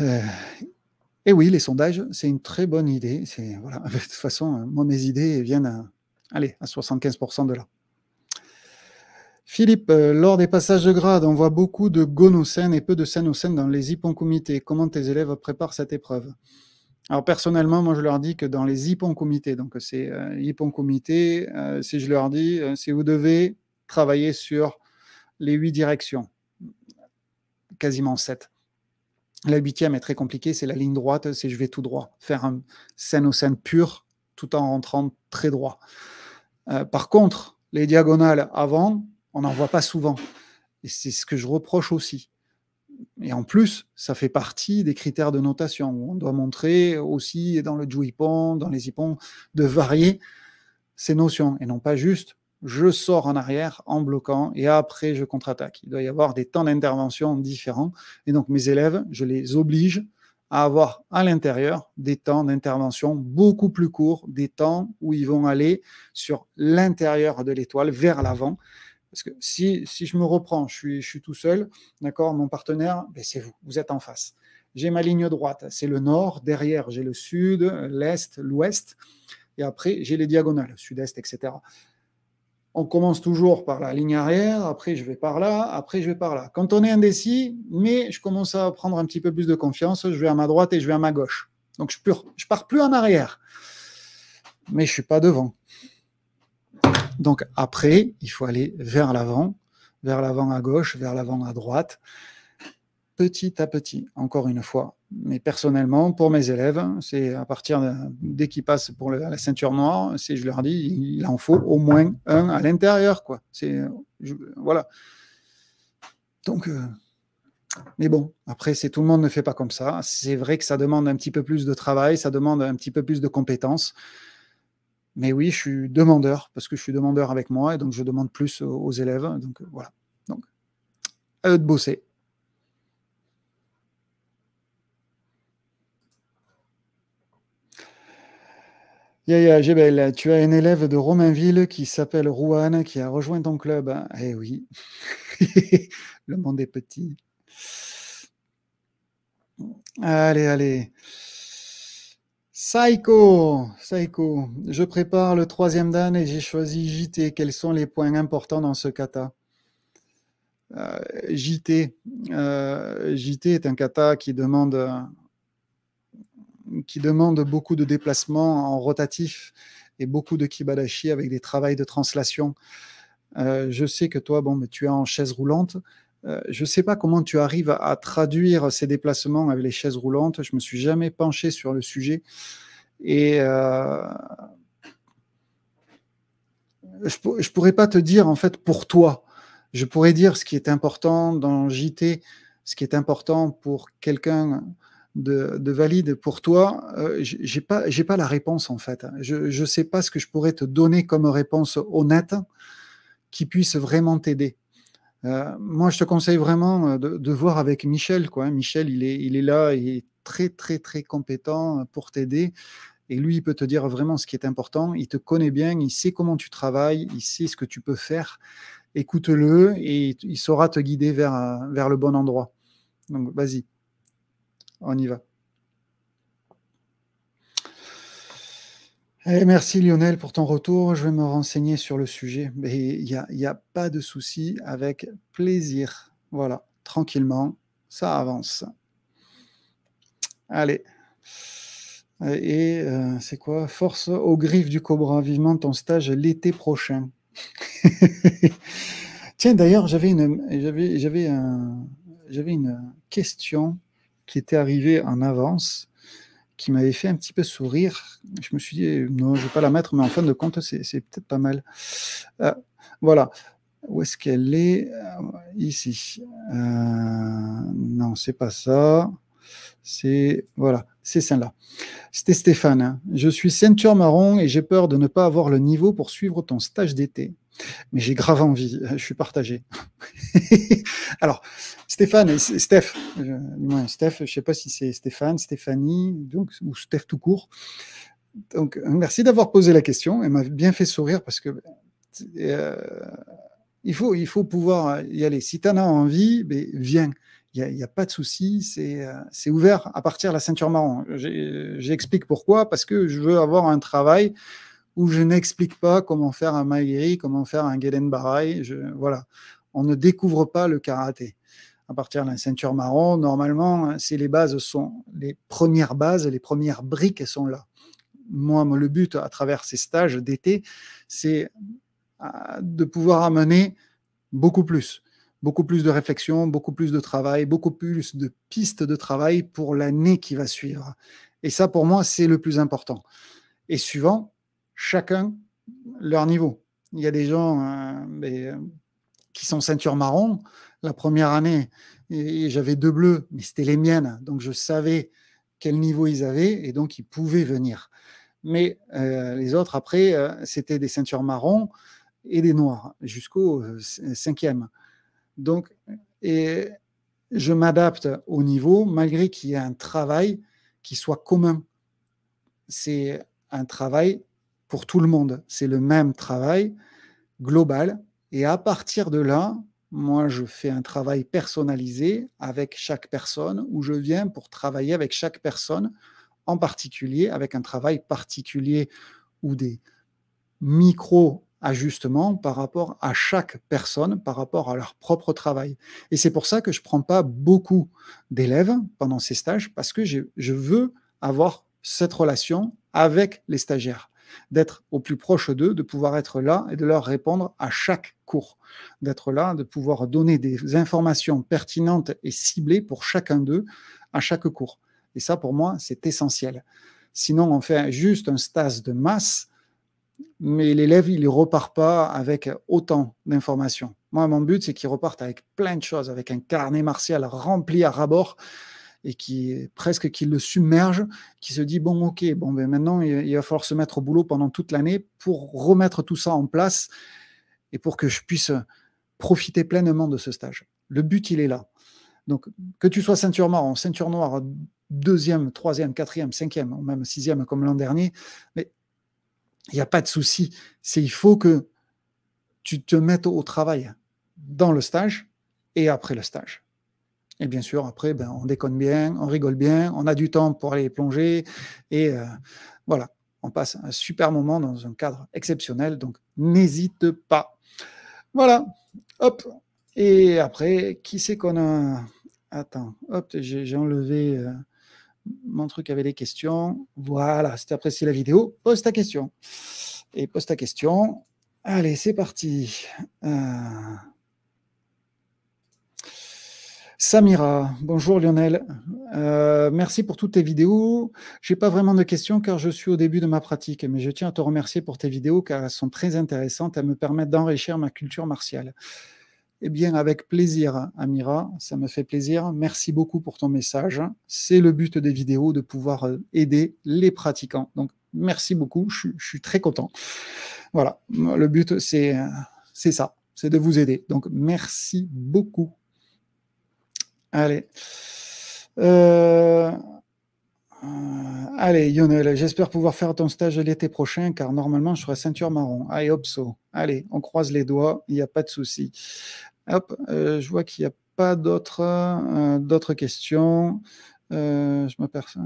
Euh, et oui, les sondages, c'est une très bonne idée. Voilà. De toute façon, moi, mes idées viennent Allez, à 75% de là. Philippe, euh, lors des passages de grade, on voit beaucoup de gonocènes et peu de scènes dans les hyponcomités. Comment tes élèves préparent cette épreuve alors personnellement, moi je leur dis que dans les hyponcomités, donc c'est euh, euh, si je leur dis, euh, si vous devez travailler sur les huit directions, quasiment sept. La huitième est très compliquée, c'est la ligne droite, c'est je vais tout droit, faire un scène pur tout en rentrant très droit. Euh, par contre, les diagonales avant, on n'en voit pas souvent. Et c'est ce que je reproche aussi. Et en plus, ça fait partie des critères de notation. on doit montrer aussi dans le Juipon, dans les Ipons, de varier ces notions et non pas juste je sors en arrière en bloquant et après je contre-attaque. Il doit y avoir des temps d'intervention différents. Et donc mes élèves, je les oblige à avoir à l'intérieur des temps d'intervention beaucoup plus courts, des temps où ils vont aller sur l'intérieur de l'étoile, vers l'avant. Parce que si, je me reprends, je suis, je tout seul, d'accord, mon partenaire, ben, c'est vous, vous êtes en face. J'ai ma ligne droite, c'est le nord, derrière j'ai le sud, l'est, l'ouest, et après j'ai les diagonales, sud-est, etc on commence toujours par la ligne arrière, après je vais par là, après je vais par là. Quand on est indécis, mais je commence à prendre un petit peu plus de confiance, je vais à ma droite et je vais à ma gauche. Donc je, pars, pars plus en arrière, mais je suis pas devant. Donc après, il faut aller vers l'avant, vers l'avant à gauche, vers l'avant à droite petit à petit, encore une fois. Mais personnellement, pour mes élèves, c'est à partir dès qu'ils passent pour la ceinture noire, c'est je leur dis, il en faut au moins un à l'intérieur, quoi. C'est voilà. Donc, euh, mais bon, après, c'est tout le monde ne fait pas comme ça. C'est vrai que ça demande un petit peu plus de travail, ça demande un petit peu plus de compétences. Mais oui, je suis demandeur parce que je suis demandeur avec moi et donc je demande plus aux, élèves. Donc voilà. Donc, à eux de bosser. Yaya tu as un élève de Romainville qui s'appelle Rouane qui a rejoint ton club. Eh oui, le monde est petit. Allez, allez. Psycho, Psycho, je prépare le troisième dan et j'ai choisi JT. Quels sont les points importants dans ce kata euh, JT, euh, JT est un kata qui demande qui demande beaucoup de déplacements en rotatif et beaucoup de kibadashi avec des travails de translation. Euh, je sais que toi, bon, mais tu es en chaise roulante. Euh, je ne sais pas comment tu arrives à, traduire ces déplacements avec les chaises roulantes. Je me suis jamais penché sur le sujet. Et euh, je ne pourrais pas te dire, en fait, pour toi. Je pourrais dire ce qui est important dans JT, ce qui est important pour quelqu'un de, valide pour toi, euh, j'ai pas, j'ai pas la réponse en fait. Je ne sais pas ce que je pourrais te donner comme réponse honnête qui puisse vraiment t'aider. Euh, moi, je te conseille vraiment euh, de, de, voir avec Michel. Quoi. Hein. Michel, il est, il est là, il est très, très, très compétent pour t'aider. Et lui, il peut te dire vraiment ce qui est important. Il te connaît bien, il sait comment tu travailles, il sait ce que tu peux faire. Écoute-le et il saura te guider vers, vers le bon endroit. Donc, vas-y on y va. Eh, merci Lionel pour ton retour. Je vais me renseigner sur le sujet. il n'y a, pas de souci, avec plaisir. Voilà, tranquillement, ça avance. Allez. Et euh, c'est quoi Force aux griffes du Cobra. Vivement ton stage l'été prochain. Tiens, d'ailleurs, j'avais une, j'avais une question qui était arrivé en avance, qui m'avait fait un petit peu sourire. Je me suis dit, eh, non, je ne vais pas la mettre, mais en fin de compte, c'est peut-être pas mal. Euh, voilà. Où est-ce qu'elle est, euh, Ici. Euh, non, c'est pas ça. C'est voilà, c'est celle-là. C'était Stéphane. Hein. Je suis ceinture marron et j'ai peur de ne pas avoir le niveau pour suivre ton stage d'été mais j'ai grave envie, euh, je suis partagé. Alors, Stéphane, Steph, euh, Steph, je ne sais pas si c'est Stéphane, Stéphanie, donc, ou Steph tout court. Donc, euh, merci d'avoir posé la question, elle m'a bien fait sourire parce que il, faut, il faut pouvoir y aller. Si tu en as envie, ben, viens il n'y a, pas de souci, c'est ouvert à partir de la ceinture marron. J'explique pourquoi, parce que je veux avoir un travail où je n'explique pas comment faire un Maïri, comment faire un Gedan Je, voilà, on ne découvre pas le karaté. À partir de la ceinture marron, normalement, hein, si les bases sont les premières bases, les premières briques sont là. Moi, le but à travers ces stages d'été, c'est euh, de pouvoir amener beaucoup plus, beaucoup plus de réflexion, beaucoup plus de travail, beaucoup plus de pistes de travail pour l'année qui va suivre. Et ça, pour moi, c'est le plus important. Et suivant, chacun leur niveau. Il y a des gens euh, euh, qui sont ceinture marron. La première année, et, j'avais deux bleus, mais c'était les miennes. Donc je savais quel niveau ils avaient et donc ils pouvaient venir. Mais euh, les autres, après, c'était des ceintures marron et des noirs jusqu'au cinquième. Donc, et je m'adapte au niveau malgré qu'il y ait un travail qui soit commun. C'est un travail pour tout le monde. C'est le même travail global. Et à partir de là, moi, je fais un travail personnalisé avec chaque personne, où je viens pour travailler avec chaque personne en particulier, avec un travail particulier ou des micro-ajustements par rapport à chaque personne, par rapport à leur propre travail. Et c'est pour ça que je ne prends pas beaucoup d'élèves pendant ces stages, parce que je, je veux avoir cette relation avec les stagiaires d'être au plus proche d'eux, de pouvoir être là et de leur répondre à chaque cours, d'être là, de pouvoir donner des informations pertinentes et ciblées pour chacun d'eux à chaque cours. Et ça, pour moi, c'est essentiel. Sinon, on fait juste un stas de masse, mais l'élève, il ne repart pas avec autant d'informations. Moi, mon but, c'est qu'il reparte avec plein de choses, avec un carnet martial rempli à rabord et qui presque qui le submerge, qui se dit bon ok, bon ben maintenant il, va falloir se mettre au boulot pendant toute l'année pour remettre tout ça en place et pour que je puisse profiter pleinement de ce stage. Le but il est là. Donc que tu sois ceinture marron, ceinture noire, deuxième, troisième, quatrième, cinquième ou même sixième comme l'an dernier, mais il n'y a pas de souci. C'est il faut que tu te mettes au travail dans le stage et après le stage. Et bien sûr, après, ben, on déconne bien, on rigole bien, on a du temps pour aller plonger. Et euh, voilà, on passe un super moment dans un cadre exceptionnel. Donc, n'hésite pas. Voilà, hop. Et après, qui c'est qu'on a Attends, hop, j'ai enlevé euh, mon truc avec les questions. Voilà, si tu apprécié la vidéo, pose ta question. Et pose ta question. Allez, c'est parti. Euh, Samira, bonjour Lionel. Euh, merci pour toutes tes vidéos. J'ai pas vraiment de questions car je suis au début de ma pratique, mais je tiens à te remercier pour tes vidéos car elles sont très intéressantes elles me permettent d'enrichir ma culture martiale. Eh bien, avec plaisir, Amira, ça me fait plaisir. Merci beaucoup pour ton message. C'est le but des vidéos de pouvoir euh, aider les pratiquants. Donc, merci beaucoup. Je, je suis très content. Voilà, le but, euh, c'est ça, c'est de vous aider. Donc, merci beaucoup. Allez. Euh, euh, allez, Lionel, j'espère pouvoir faire ton stage l'été prochain, car normalement, je serai ceinture marron. I hope so. Allez, on croise les doigts, il n'y a pas de souci. Hop, euh, je vois qu'il n'y a pas d'autres questions. je m'aperçois.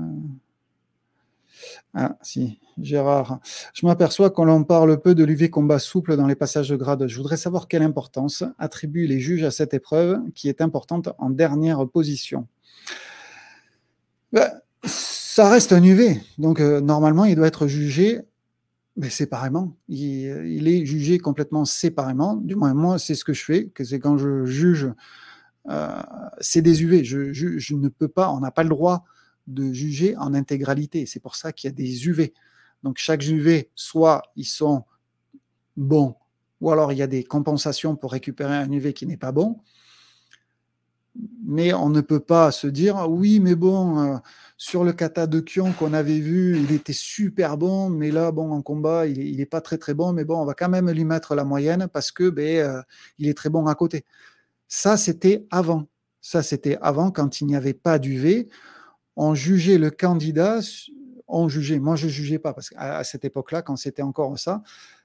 Ah, si, Gérard. Je m'aperçois qu'on en parle peu de l'UV combat souple dans les passages de grade. Je voudrais savoir quelle importance attribuent les juges à cette épreuve qui est importante en dernière position. Ben, ça reste un UV. Donc, euh, normalement, il doit être jugé mais séparément. Il, est jugé complètement séparément. Du moins, moi, c'est ce que je fais, que c'est quand je juge, euh, c'est des UV. je, ne peux pas, on n'a pas le droit de juger en intégralité. C'est pour ça qu'il y a des UV. Donc chaque UV, soit ils sont bons, ou alors il y a des compensations pour récupérer un UV qui n'est pas bon. Mais on ne peut pas se dire oui, mais bon, euh, sur le kata de Kion qu'on avait vu, il était super bon, mais là, bon, en combat, il n'est pas très très bon, mais bon, on va quand même lui mettre la moyenne parce que ben, euh, il est très bon à côté. Ça, c'était avant. Ça, c'était avant quand il n'y avait pas d'UV on jugeait le candidat, on jugeait, moi je ne jugeais pas, parce qu'à cette époque-là, quand c'était encore ça,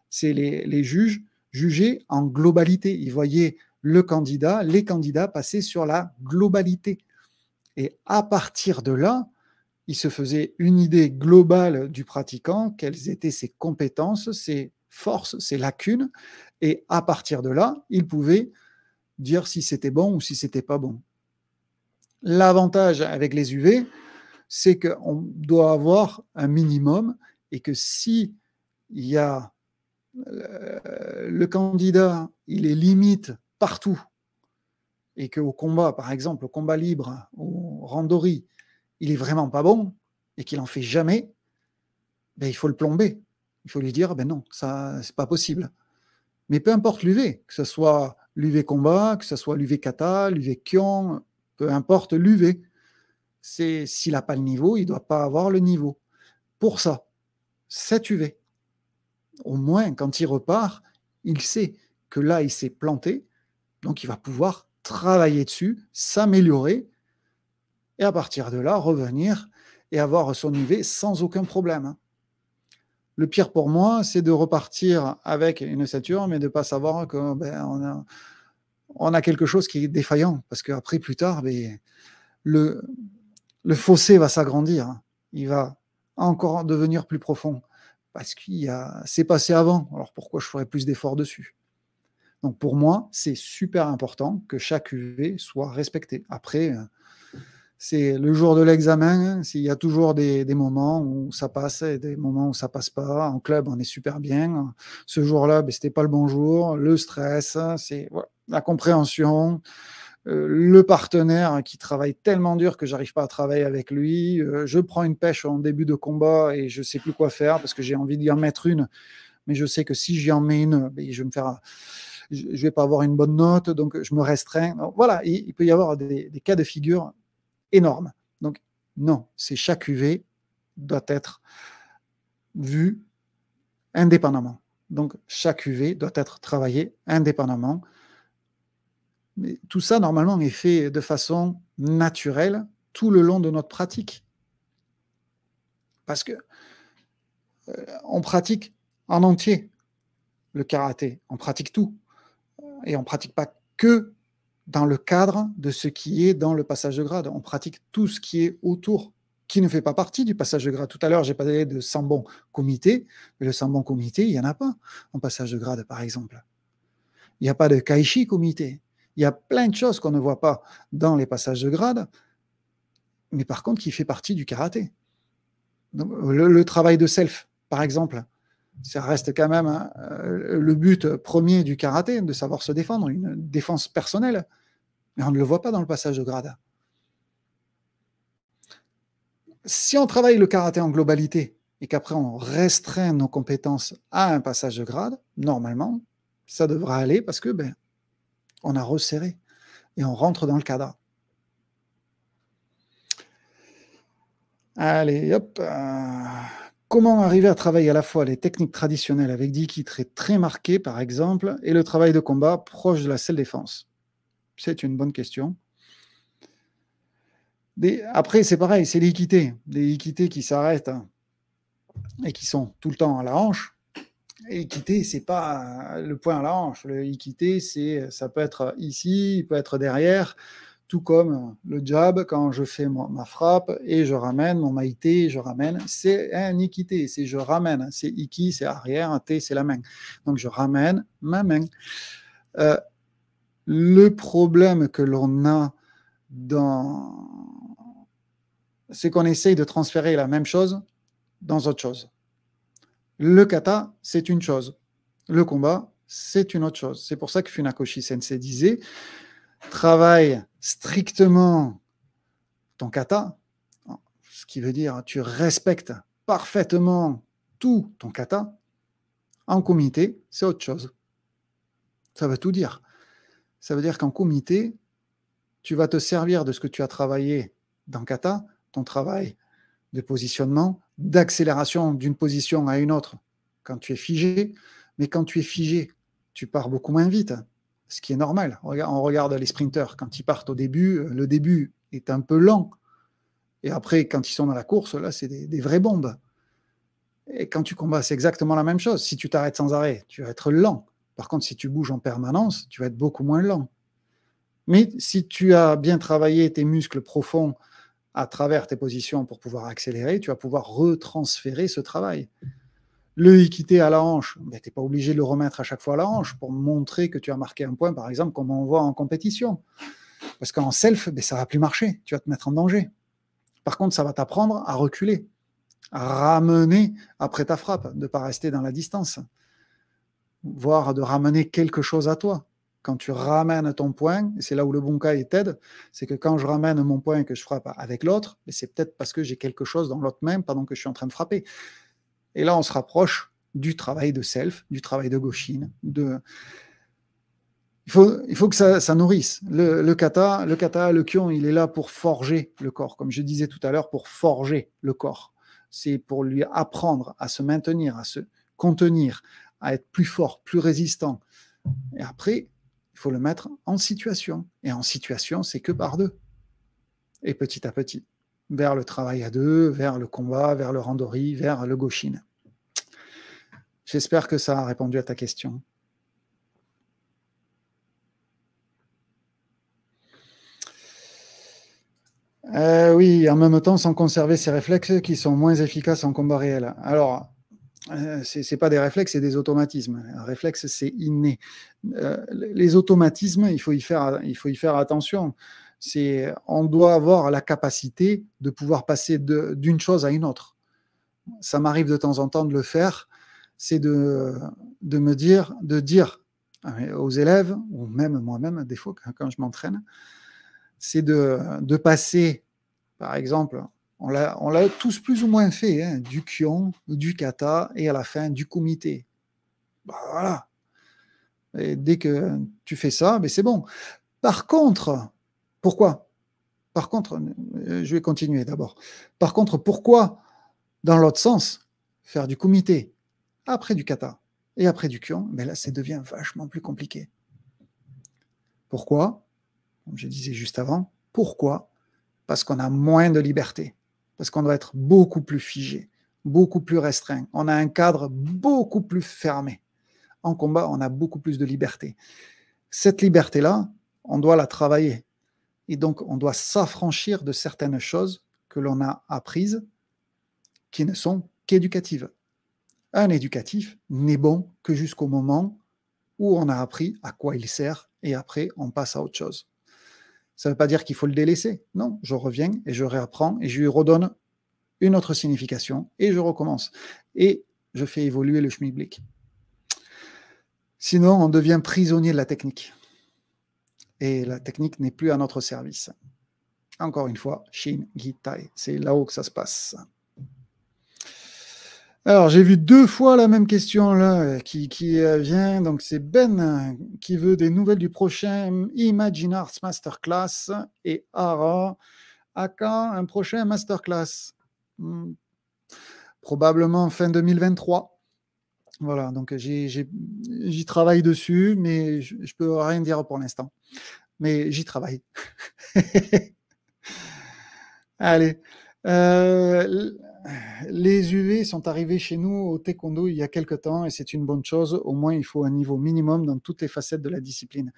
c'est les, juges jugeaient en globalité. Ils voyaient le candidat, les candidats passer sur la globalité. Et à partir de là, ils se faisaient une idée globale du pratiquant, quelles étaient ses compétences, ses forces, ses lacunes. Et à partir de là, ils pouvaient dire si c'était bon ou si c'était pas bon. L'avantage avec les UV, c'est qu'on doit avoir un minimum et que si il y a euh, le candidat, il est limite partout et qu'au combat, par exemple, au combat libre, au randori, il est vraiment pas bon et qu'il en fait jamais, ben, il faut le plomber. Il faut lui dire, ben non, ça, c'est pas possible. Mais peu importe l'UV, que ce soit l'UV combat, que ce soit l'UV kata, l'UV kion, peu importe l'UV. C'est s'il n'a pas le niveau, il doit pas avoir le niveau. Pour ça, cette UV. Au moins, quand il repart, il sait que là, il s'est planté, donc il va pouvoir travailler dessus, s'améliorer, et à partir de là, revenir et avoir son UV sans aucun problème. Le pire pour moi, c'est de repartir avec une ceinture, mais de ne pas savoir que ben, on a on a quelque chose qui est défaillant, parce qu'après, plus tard, mais ben, le, le fossé va s'agrandir, il va encore devenir plus profond, parce que c'est passé avant, alors pourquoi je ferais plus d'efforts dessus Donc pour moi, c'est super important que chaque UV soit respecté. Après, euh, c'est le jour de l'examen, s'il y a toujours des, moments où ça passe et des moments où ça passe pas. En club, on est super bien. Ce jour-là, mais ben, n'était pas le bon jour, le stress, c'est la compréhension, euh, le partenaire qui travaille tellement dur que j'arrive pas à travailler avec lui. Euh, je prends une pêche en début de combat et je sais plus quoi faire parce que j'ai envie d'y en mettre une, mais je sais que si j'y en mets une, ben, je vais vais pas avoir une bonne note, donc je me restreins. voilà, il, peut y avoir des, des, cas de figure énormes. Donc non, c'est chaque UV doit être vu indépendamment. Donc chaque UV doit être travaillé indépendamment tout ça, normalement, est fait de façon naturelle tout le long de notre pratique. Parce que euh, on pratique en entier le karaté, on pratique tout. Et on ne pratique pas que dans le cadre de ce qui est dans le passage de grade. On pratique tout ce qui est autour, qui ne fait pas partie du passage de grade. Tout à l'heure, j'ai parlé de sambon comité, mais le sambon comité, il n'y en a pas en passage de grade, par exemple. Il n'y a pas de kaishi comité. Il y a plein de choses qu'on ne voit pas dans les passages de grade, mais par contre qui fait partie du karaté. le, travail de self, par exemple, ça reste quand même hein, euh, le but premier du karaté, de savoir se défendre, une défense personnelle, mais on ne le voit pas dans le passage de grade. Si on travaille le karaté en globalité et qu'après on restreint nos compétences à un passage de grade, normalement, ça devrait aller parce que ben, on a resserré et on rentre dans le cadre. Allez, hop. Euh, comment arriver à travailler à la fois les techniques traditionnelles avec des qui très, très marqués, par exemple, et le travail de combat proche de la selle défense C'est une bonne question. Après, c'est pareil, c'est l'équité. Des équités qui s'arrêtent hein, et qui sont tout le temps à la hanche. Équité, c'est pas le point à la hanche. L'équité, c'est ça peut être ici, il peut être derrière, tout comme le jab quand je fais ma, frappe et je ramène mon maïté, je ramène. C'est un équité, c'est je ramène. C'est iki, c'est arrière, un t, c'est la main. Donc je ramène ma main. Euh, le problème que l'on a dans c'est qu'on essaye de transférer la même chose dans autre chose. Le kata, c'est une chose. Le combat, c'est une autre chose. C'est pour ça que Funakoshi Sensei disait travaille strictement ton kata, ce qui veut dire tu respectes parfaitement tout ton kata. En comité, c'est autre chose. Ça veut tout dire. Ça veut dire qu'en comité, tu vas te servir de ce que tu as travaillé dans kata, ton travail de positionnement, d'accélération d'une position à une autre quand tu es figé, mais quand tu es figé, tu pars beaucoup moins vite, ce qui est normal. On regarde les sprinteurs, quand ils partent au début, euh, le début est un peu lent. Et après, quand ils sont dans la course, là, c'est des, des vraies bombes. Et quand tu combats, c'est exactement la même chose. Si tu t'arrêtes sans arrêt, tu vas être lent. Par contre, si tu bouges en permanence, tu vas être beaucoup moins lent. Mais si tu as bien travaillé tes muscles profonds à travers tes positions pour pouvoir accélérer, tu vas pouvoir retransférer ce travail. Le équité à la hanche, mais ben, tu n'es pas obligé de le remettre à chaque fois à la hanche pour montrer que tu as marqué un point, par exemple, comme on voit en compétition. Parce qu'en self, ben, ça ne va plus marcher, tu vas te mettre en danger. Par contre, ça va t'apprendre à reculer, à ramener après ta frappe, de ne pas rester dans la distance, voire de ramener quelque chose à toi quand tu ramènes ton point, et c'est là où le bon cas est t'aide, c'est que quand je ramène mon point et que je frappe avec l'autre, c'est peut-être parce que j'ai quelque chose dans l'autre main pendant que je suis en train de frapper. Et là, on se rapproche du travail de self, du travail de gauchine. De... Il, faut, il faut que ça, nourrisse. Le, kata, le kata, le kion, il est là pour forger le corps, comme je disais tout à l'heure, pour forger le corps. C'est pour lui apprendre à se maintenir, à se contenir, à être plus fort, plus résistant. Et après, il faut le mettre en situation. Et en situation, c'est que par deux. Et petit à petit, vers le travail à deux, vers le combat, vers le randori, vers le gauchine. J'espère que ça a répondu à ta question. Euh, oui, en même temps, sans conserver ses réflexes qui sont moins efficaces en combat réel. Alors, euh, Ce c'est pas des réflexes, c'est des automatismes. Un réflexe, c'est inné. Euh, les automatismes, il faut y faire, attention. C'est, on doit avoir la capacité de pouvoir passer d'une chose à une autre. Ça m'arrive de temps en temps de le faire. C'est de, me dire, de dire aux élèves ou même moi-même, à défaut, quand je m'entraîne, c'est de passer, par exemple, on l'a tous plus ou moins fait, hein, du Kion, du kata et à la fin du comité. Bah, voilà. Et dès que tu fais ça, mais ben, c'est bon. Par contre, pourquoi Par contre, euh, je vais continuer d'abord. Par contre, pourquoi, dans l'autre sens, faire du comité après du kata et après du kion Mais ben là, ça devient vachement plus compliqué. Pourquoi Comme je disais juste avant, pourquoi Parce qu'on a moins de liberté parce qu'on doit être beaucoup plus figé, beaucoup plus restreint. On a un cadre beaucoup plus fermé. En combat, on a beaucoup plus de liberté. Cette liberté-là, on doit la travailler. Et donc, on doit s'affranchir de certaines choses que l'on a apprises qui ne sont qu'éducatives. Un éducatif n'est bon que jusqu'au moment où on a appris à quoi il sert et après, on passe à autre chose. Ça ne veut pas dire qu'il faut le délaisser. Non, je reviens et je réapprends et je lui redonne une autre signification et je recommence. Et je fais évoluer le schmilblick. Sinon, on devient prisonnier de la technique. Et la technique n'est plus à notre service. Encore une fois, Shin tai c'est là-haut que ça se passe. Alors, j'ai vu deux fois la même question là qui, euh, vient. Donc, c'est Ben qui veut des nouvelles du prochain Imagine Arts Masterclass et Ara. À quand un prochain Masterclass hmm. Probablement fin 2023. Voilà, donc j'y travaille dessus, mais je ne peux rien dire pour l'instant. Mais j'y travaille. Allez. Euh, les UV sont arrivés chez nous au taekwondo il y a quelque temps et c'est une bonne chose. Au moins, il faut un niveau minimum dans toutes les facettes de la discipline.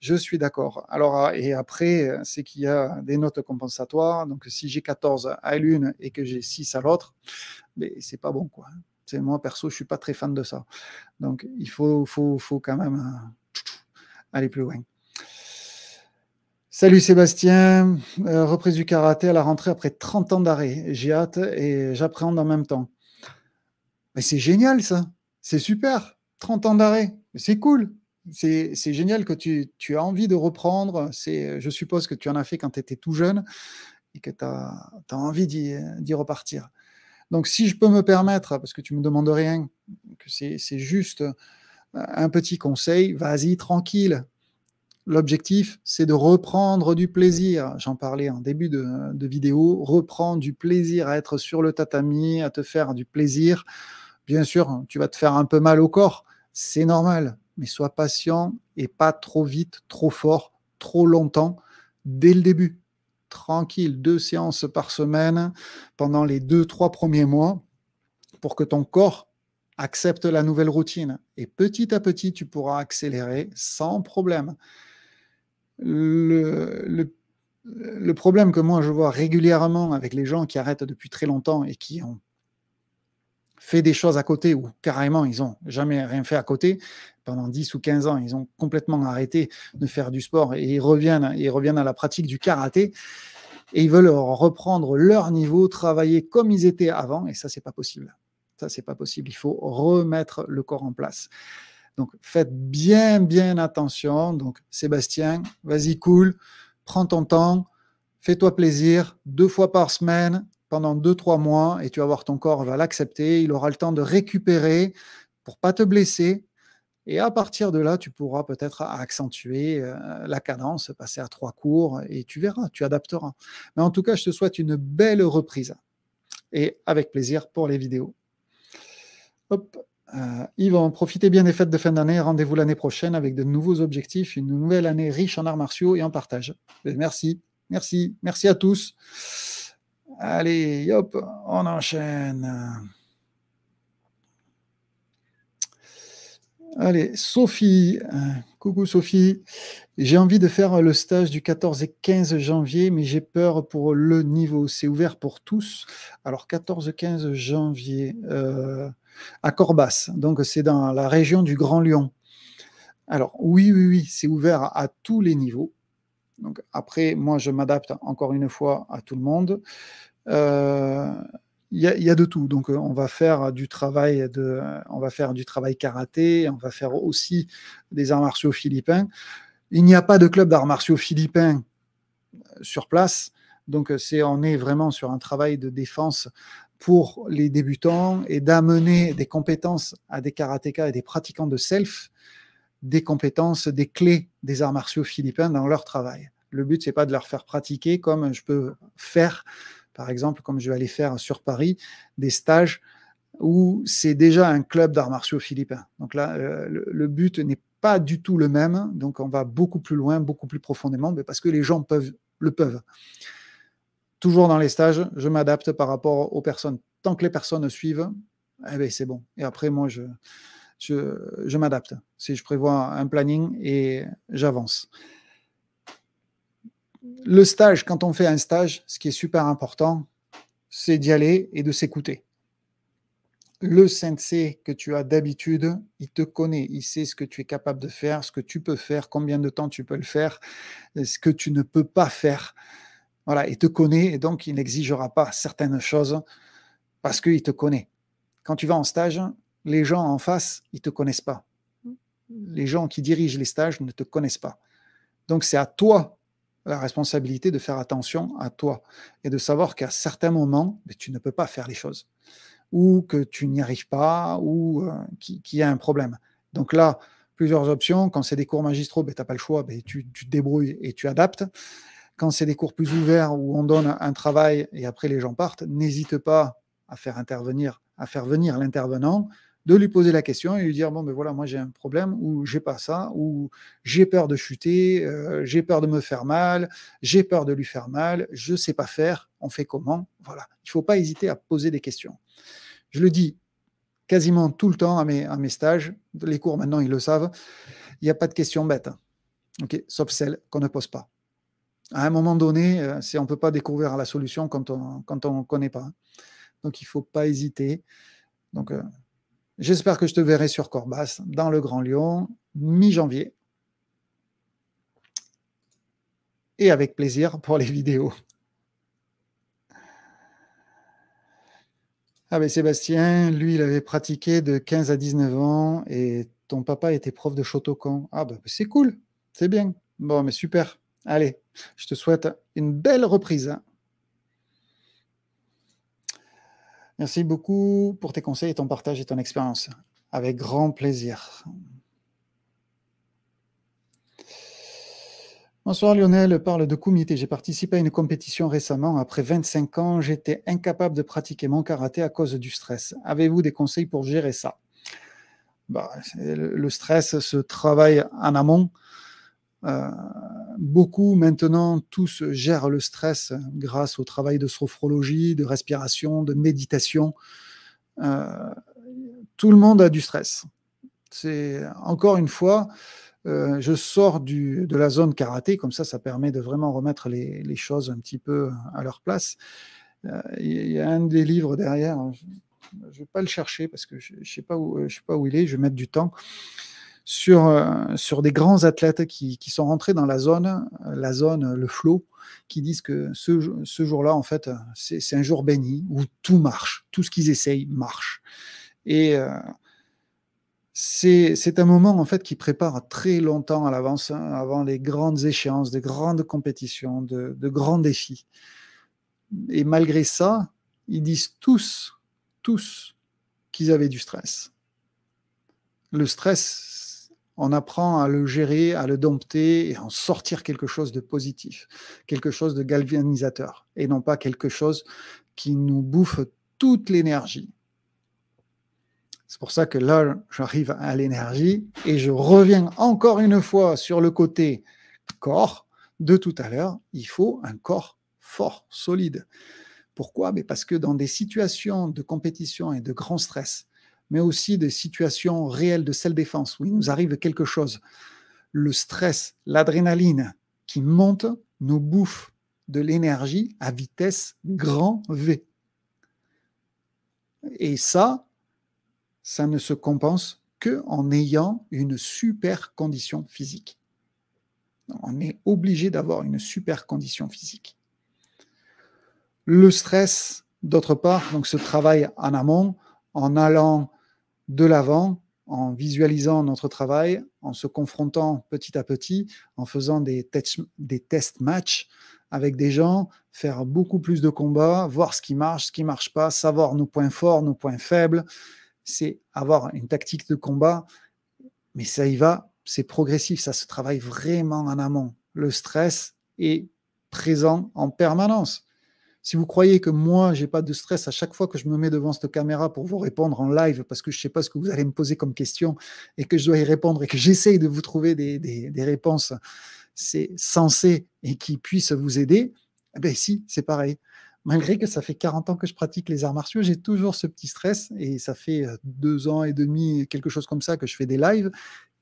Je suis d'accord. Alors, ah, et après, c'est qu'il y a des notes compensatoires. Donc, si j'ai 14 à l'une et que j'ai 6 à l'autre, mais c'est pas bon, quoi. C'est moi perso, je suis pas très fan de ça. Donc, il faut, faut, faut quand même euh, aller plus loin. Salut Sébastien, euh, reprise du karaté à la rentrée après 30 ans d'arrêt. J'ai hâte et j'appréhende en même temps. Mais c'est génial ça, c'est super, 30 ans d'arrêt, c'est cool, c'est génial que tu, as envie de reprendre. Je suppose que tu en as fait quand tu étais tout jeune et que tu as, as, envie d'y repartir. Donc si je peux me permettre, parce que tu me demandes rien, que c'est juste un petit conseil, vas-y tranquille, L'objectif, c'est de reprendre du plaisir. J'en parlais en début de, vidéo. Reprendre du plaisir à être sur le tatami, à te faire du plaisir. Bien sûr, tu vas te faire un peu mal au corps. C'est normal. Mais sois patient et pas trop vite, trop fort, trop longtemps dès le début. Tranquille, deux séances par semaine pendant les deux, trois premiers mois pour que ton corps accepte la nouvelle routine. Et petit à petit, tu pourras accélérer sans problème le, problème que moi je vois régulièrement avec les gens qui arrêtent depuis très longtemps et qui ont fait des choses à côté ou carrément ils n'ont jamais rien fait à côté, pendant 10 ou 15 ans, ils ont complètement arrêté de faire du sport et ils reviennent, ils reviennent à la pratique du karaté et ils veulent reprendre leur niveau, travailler comme ils étaient avant et ça c'est pas possible. Ça c'est pas possible, il faut remettre le corps en place. Donc faites bien, bien attention. Donc Sébastien, vas-y, cool, prends ton temps, fais-toi plaisir deux fois par semaine pendant deux, trois mois et tu vas voir ton corps va l'accepter. Il aura le temps de récupérer pour pas te blesser. Et à partir de là, tu pourras peut-être accentuer euh, la cadence, passer à trois cours et tu verras, tu adapteras. Mais en tout cas, je te souhaite une belle reprise et avec plaisir pour les vidéos. Hop, ils euh, vont profiter profitez bien des fêtes de fin d'année. Rendez-vous l'année prochaine avec de nouveaux objectifs, une nouvelle année riche en arts martiaux et en partage. Ben, merci, merci, merci à tous. Allez, hop, on enchaîne. Allez, Sophie. Euh, Coucou Sophie, j'ai envie de faire le stage du 14 et 15 janvier, mais j'ai peur pour le niveau. C'est ouvert pour tous. Alors 14 et 15 janvier euh, à Corbas, donc c'est dans la région du Grand Lyon. Alors oui, oui, oui, c'est ouvert à, tous les niveaux. Donc après, moi je m'adapte encore une fois à tout le monde. Euh, il y, a de tout. Donc, euh, on va faire du travail de, on va faire du travail karaté, on va faire aussi des arts martiaux philippins. Il n'y a pas de club d'arts martiaux philippins euh, sur place. Donc, euh, c'est, on est vraiment sur un travail de défense pour les débutants et d'amener des compétences à des karatékas et des pratiquants de self, des compétences, des clés des arts martiaux philippins dans leur travail. Le but, c'est pas de leur faire pratiquer comme je peux faire par exemple, comme je vais aller faire sur Paris, des stages où c'est déjà un club d'arts martiaux philippins. Donc là, euh, le, but n'est pas du tout le même, donc on va beaucoup plus loin, beaucoup plus profondément, mais parce que les gens peuvent, le peuvent. Toujours dans les stages, je m'adapte par rapport aux personnes. Tant que les personnes suivent, eh ben, c'est bon. Et après, moi, je, m'adapte. Si je prévois un planning et j'avance le stage, quand on fait un stage, ce qui est super important, c'est d'y aller et de s'écouter. Le sensei que tu as d'habitude, il te connaît, il sait ce que tu es capable de faire, ce que tu peux faire, combien de temps tu peux le faire, euh, ce que tu ne peux pas faire. Voilà, il te connaît et donc il n'exigera pas certaines choses parce qu'il te connaît. Quand tu vas en stage, les gens en face, ils ne te connaissent pas. Mm. Les gens qui dirigent les stages ne te connaissent pas. Donc c'est à toi la responsabilité de faire attention à toi et de savoir qu'à certains moments, tu ne peux pas faire les choses ou que tu n'y arrives pas ou euh, qui qu'il y a un problème. Donc là, plusieurs options. Quand c'est des cours magistraux, ben, tu n'as pas le choix, ben, tu, te débrouilles et tu adaptes. Quand c'est des cours plus ouverts où on donne un travail et après les gens partent, n'hésite pas à faire intervenir, à faire venir l'intervenant de lui poser la question et lui dire bon ben voilà moi j'ai un problème ou j'ai pas ça ou j'ai peur de chuter euh, j'ai peur de me faire mal j'ai peur de lui faire mal je sais pas faire on fait comment voilà il faut pas hésiter à poser des questions je le dis quasiment tout le temps à mes, à mes stages les cours maintenant ils le savent il n'y a pas de questions bêtes hein, ok sauf celles qu'on ne pose pas à un moment donné si euh, c'est on peut pas découvrir la solution quand on quand on connaît pas hein. donc il faut pas hésiter donc euh, J'espère que je te verrai sur Corbas, dans le Grand Lyon, mi-janvier. Et avec plaisir pour les vidéos. Ah ben Sébastien, lui, il avait pratiqué de 15 à 19 ans et ton papa était prof de Shotokan. Ah ben c'est cool, c'est bien. Bon, mais super. Allez, je te souhaite une belle reprise. Merci beaucoup pour tes conseils et ton partage et ton expérience. Avec grand plaisir. Bonsoir Lionel, parle de Kumite. J'ai participé à une compétition récemment. Après 25 ans, j'étais incapable de pratiquer mon karaté à cause du stress. Avez-vous des conseils pour gérer ça bah, Le stress se travaille en amont. Euh, beaucoup maintenant tous gèrent le stress euh, grâce au travail de sophrologie, de respiration, de méditation. Euh, tout le monde a du stress. C'est encore une fois, euh, je sors du, de la zone karaté, comme ça, ça permet de vraiment remettre les, les choses un petit peu à leur place. Il y a un des livres derrière, je ne vais pas le chercher parce que je ne je sais, pas où, je sais pas où il est, je vais mettre du temps sur, euh, sur des grands athlètes qui, sont rentrés dans la zone, euh, la zone, euh, le flot, qui disent que ce, jour-là, en fait, c'est un jour béni où tout marche, tout ce qu'ils essayent marche. Et c'est un moment en fait qui prépare très longtemps à l'avance, hein, avant les grandes échéances, des grandes compétitions, de, de grands défis. Et malgré ça, ils disent tous, tous, qu'ils avaient du stress. Le stress, on apprend à le gérer, à le dompter et à en sortir quelque chose de positif, quelque chose de galvanisateur, et non pas quelque chose qui nous bouffe toute l'énergie. C'est pour ça que là, j'arrive à l'énergie et je reviens encore une fois sur le côté corps de tout à l'heure. Il faut un corps fort, solide. Pourquoi Parce que dans des situations de compétition et de grand stress, mais aussi des situations réelles de self-défense où il nous arrive quelque chose. Le stress, l'adrénaline qui monte nous bouffe de l'énergie à vitesse grand V. Et ça, ça ne se compense qu'en ayant une super condition physique. On est obligé d'avoir une super condition physique. Le stress, d'autre part, donc ce travail en amont, en allant de l'avant en visualisant notre travail, en se confrontant petit à petit, en faisant des, tests matchs avec des gens, faire beaucoup plus de combats, voir ce qui marche, ce qui marche pas, savoir nos points forts, nos points faibles. C'est avoir une tactique de combat, mais ça y va, c'est progressif, ça se travaille vraiment en amont. Le stress est présent en permanence. Si vous croyez que moi, je n'ai pas de stress à chaque fois que je me mets devant cette caméra pour vous répondre en live parce que je ne sais pas ce que vous allez me poser comme question et que je dois y répondre et que j'essaye de vous trouver des, réponses sensées et qui puissent vous aider, eh ben si, c'est pareil. Malgré que ça fait 40 ans que je pratique les arts martiaux, j'ai toujours ce petit stress et ça fait euh, deux ans et demi, quelque chose comme ça, que je fais des lives.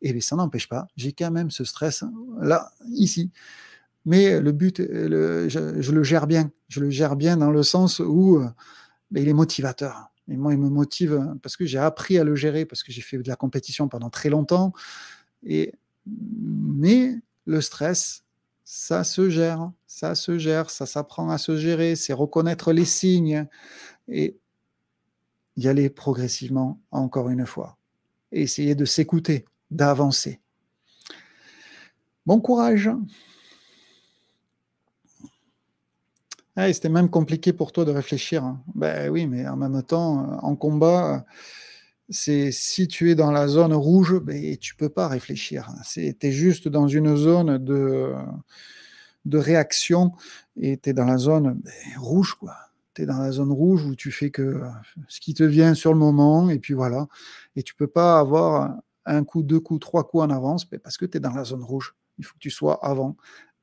Et bien, ça n'empêche pas, j'ai quand même ce stress hein, là, ici mais le but, euh, je, le gère bien. Je le gère bien dans le sens où euh, ben, il est motivateur. Et moi, il me motive parce que j'ai appris à le gérer, parce que j'ai fait de la compétition pendant très longtemps. Et, mais le stress, ça se gère, ça se gère, ça s'apprend à se gérer, c'est reconnaître les signes et y aller progressivement, encore une fois. Et essayer de s'écouter, d'avancer. Bon courage Ah, c'était même compliqué pour toi de réfléchir. Hein. Ben oui, mais en même temps, euh, en combat, c'est si tu es dans la zone rouge, ben, tu peux pas réfléchir. Hein. Tu es juste dans une zone de, réaction et tu es dans la zone ben, rouge, quoi. Tu es dans la zone rouge où tu fais que ce qui te vient sur le moment, et puis voilà. Et tu peux pas avoir un coup, deux coups, trois coups en avance ben, parce que tu es dans la zone rouge. Il faut que tu sois avant.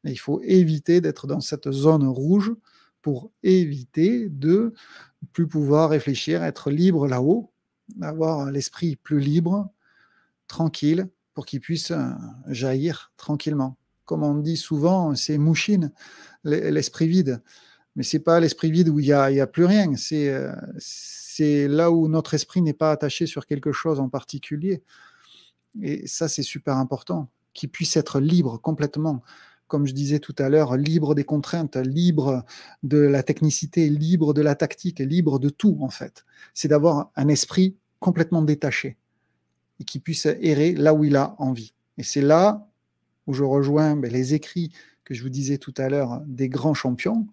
mais il faut éviter d'être dans cette zone rouge pour éviter de plus pouvoir réfléchir, être libre là-haut, avoir l'esprit plus libre, tranquille, pour qu'il puisse euh, jaillir tranquillement. Comme on dit souvent, c'est mouchine, l'esprit vide. Mais c'est pas l'esprit vide où il n'y a, a, plus rien. Euh, c'est là où notre esprit n'est pas attaché sur quelque chose en particulier. Et ça, c'est super important, qu'il puisse être libre complètement, comme je disais tout à l'heure, libre des contraintes, libre de la technicité, libre de la tactique, libre de tout en fait. C'est d'avoir un esprit complètement détaché et qui puisse errer là où il a envie. Et c'est là où je rejoins ben, les écrits que je vous disais tout à l'heure des grands champions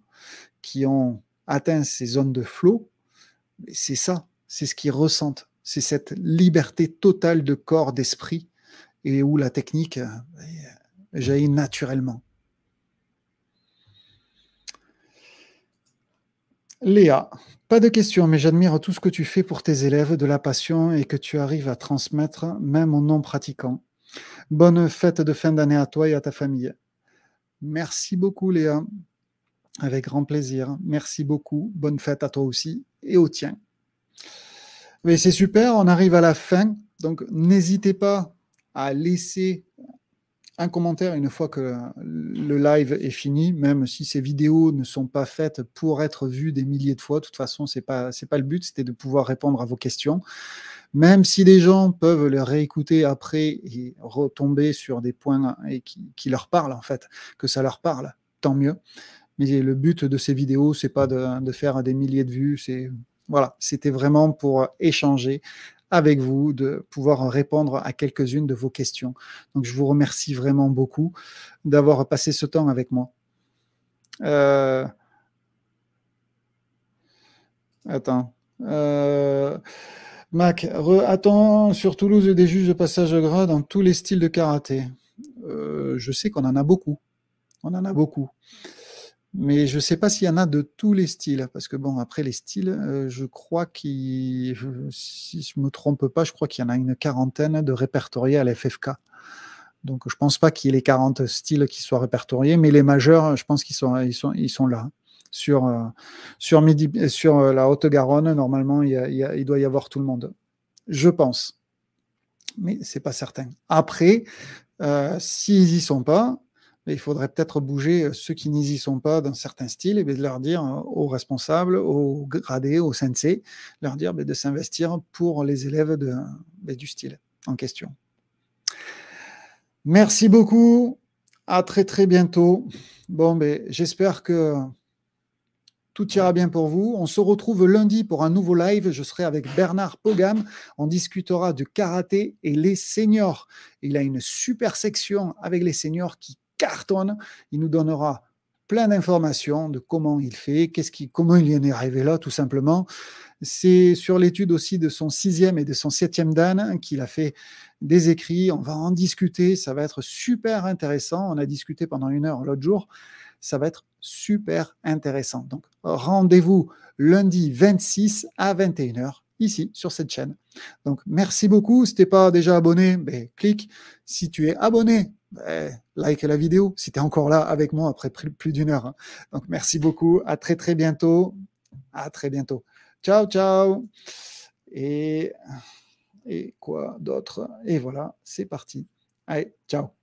qui ont atteint ces zones de flot. C'est ça, c'est ce qu'ils ressentent, c'est cette liberté totale de corps, d'esprit, et où la technique, ben, jaillit naturellement. Léa, pas de question, mais j'admire tout ce que tu fais pour tes élèves, de la passion et que tu arrives à transmettre même aux non-pratiquants. Bonne fête de fin d'année à toi et à ta famille. Merci beaucoup, Léa. Avec grand plaisir. Merci beaucoup. Bonne fête à toi aussi et au tien. Mais c'est super, on arrive à la fin. Donc n'hésitez pas à laisser un commentaire une fois que le live est fini, même si ces vidéos ne sont pas faites pour être vues des milliers de fois. De toute façon, c'est pas c'est pas le but, c'était de pouvoir répondre à vos questions. Même si les gens peuvent les réécouter après et retomber sur des points qui, leur parlent en fait, que ça leur parle, tant mieux. Mais le but de ces vidéos, c'est pas de, de faire des milliers de vues, c'est voilà, c'était vraiment pour échanger avec vous, de pouvoir répondre à quelques-unes de vos questions. Donc je vous remercie vraiment beaucoup d'avoir passé ce temps avec moi. Euh, attends. Euh, Mac, attends sur Toulouse des juges de passage de gras dans tous les styles de karaté euh, Je sais qu'on en a beaucoup. On en a beaucoup mais je ne sais pas s'il y en a de tous les styles, parce que bon, après les styles, euh, je crois qu'il, si je me trompe pas, je crois qu'il y en a une quarantaine de répertoriés à l'FFK. Donc je pense pas qu'il y ait les 40 styles qui soient répertoriés, mais les majeurs, je pense qu'ils sont, ils sont, ils sont là. Sur, euh, sur, Midi, sur euh, la Haute-Garonne, normalement, il, y a, il, doit y avoir tout le monde. Je pense. Mais c'est pas certain. Après, s'ils n'y sont pas, il faudrait peut-être bouger euh, ceux qui n'y sont pas dans certain style et de leur dire hein, aux responsables, aux gradés, aux sensei, leur dire ben, de s'investir pour les élèves de, ben, du style en question. Merci beaucoup. À très très bientôt. Bon, ben, j'espère que tout ira bien pour vous. On se retrouve lundi pour un nouveau live. Je serai avec Bernard Pogam. On discutera du karaté et les seniors. Il a une super section avec les seniors qui cartonne. Il nous donnera plein d'informations de comment il fait, qu'est-ce qui, comment il en est arrivé là, tout simplement. C'est sur l'étude aussi de son sixième et de son septième dan qu'il a fait des écrits. On va en discuter, ça va être super intéressant. On a discuté pendant une heure l'autre jour. Ça va être super intéressant. Donc, rendez-vous lundi 26 à 21h ici sur cette chaîne. Donc merci beaucoup. Si t'es pas déjà abonné, ben, clique. Si tu es abonné, ben, like la vidéo. Si tu es encore là avec moi après plus d'une heure. Hein. Donc merci beaucoup. À très très bientôt. À très bientôt. Ciao ciao. Et et quoi d'autre Et voilà, c'est parti. Allez, ciao.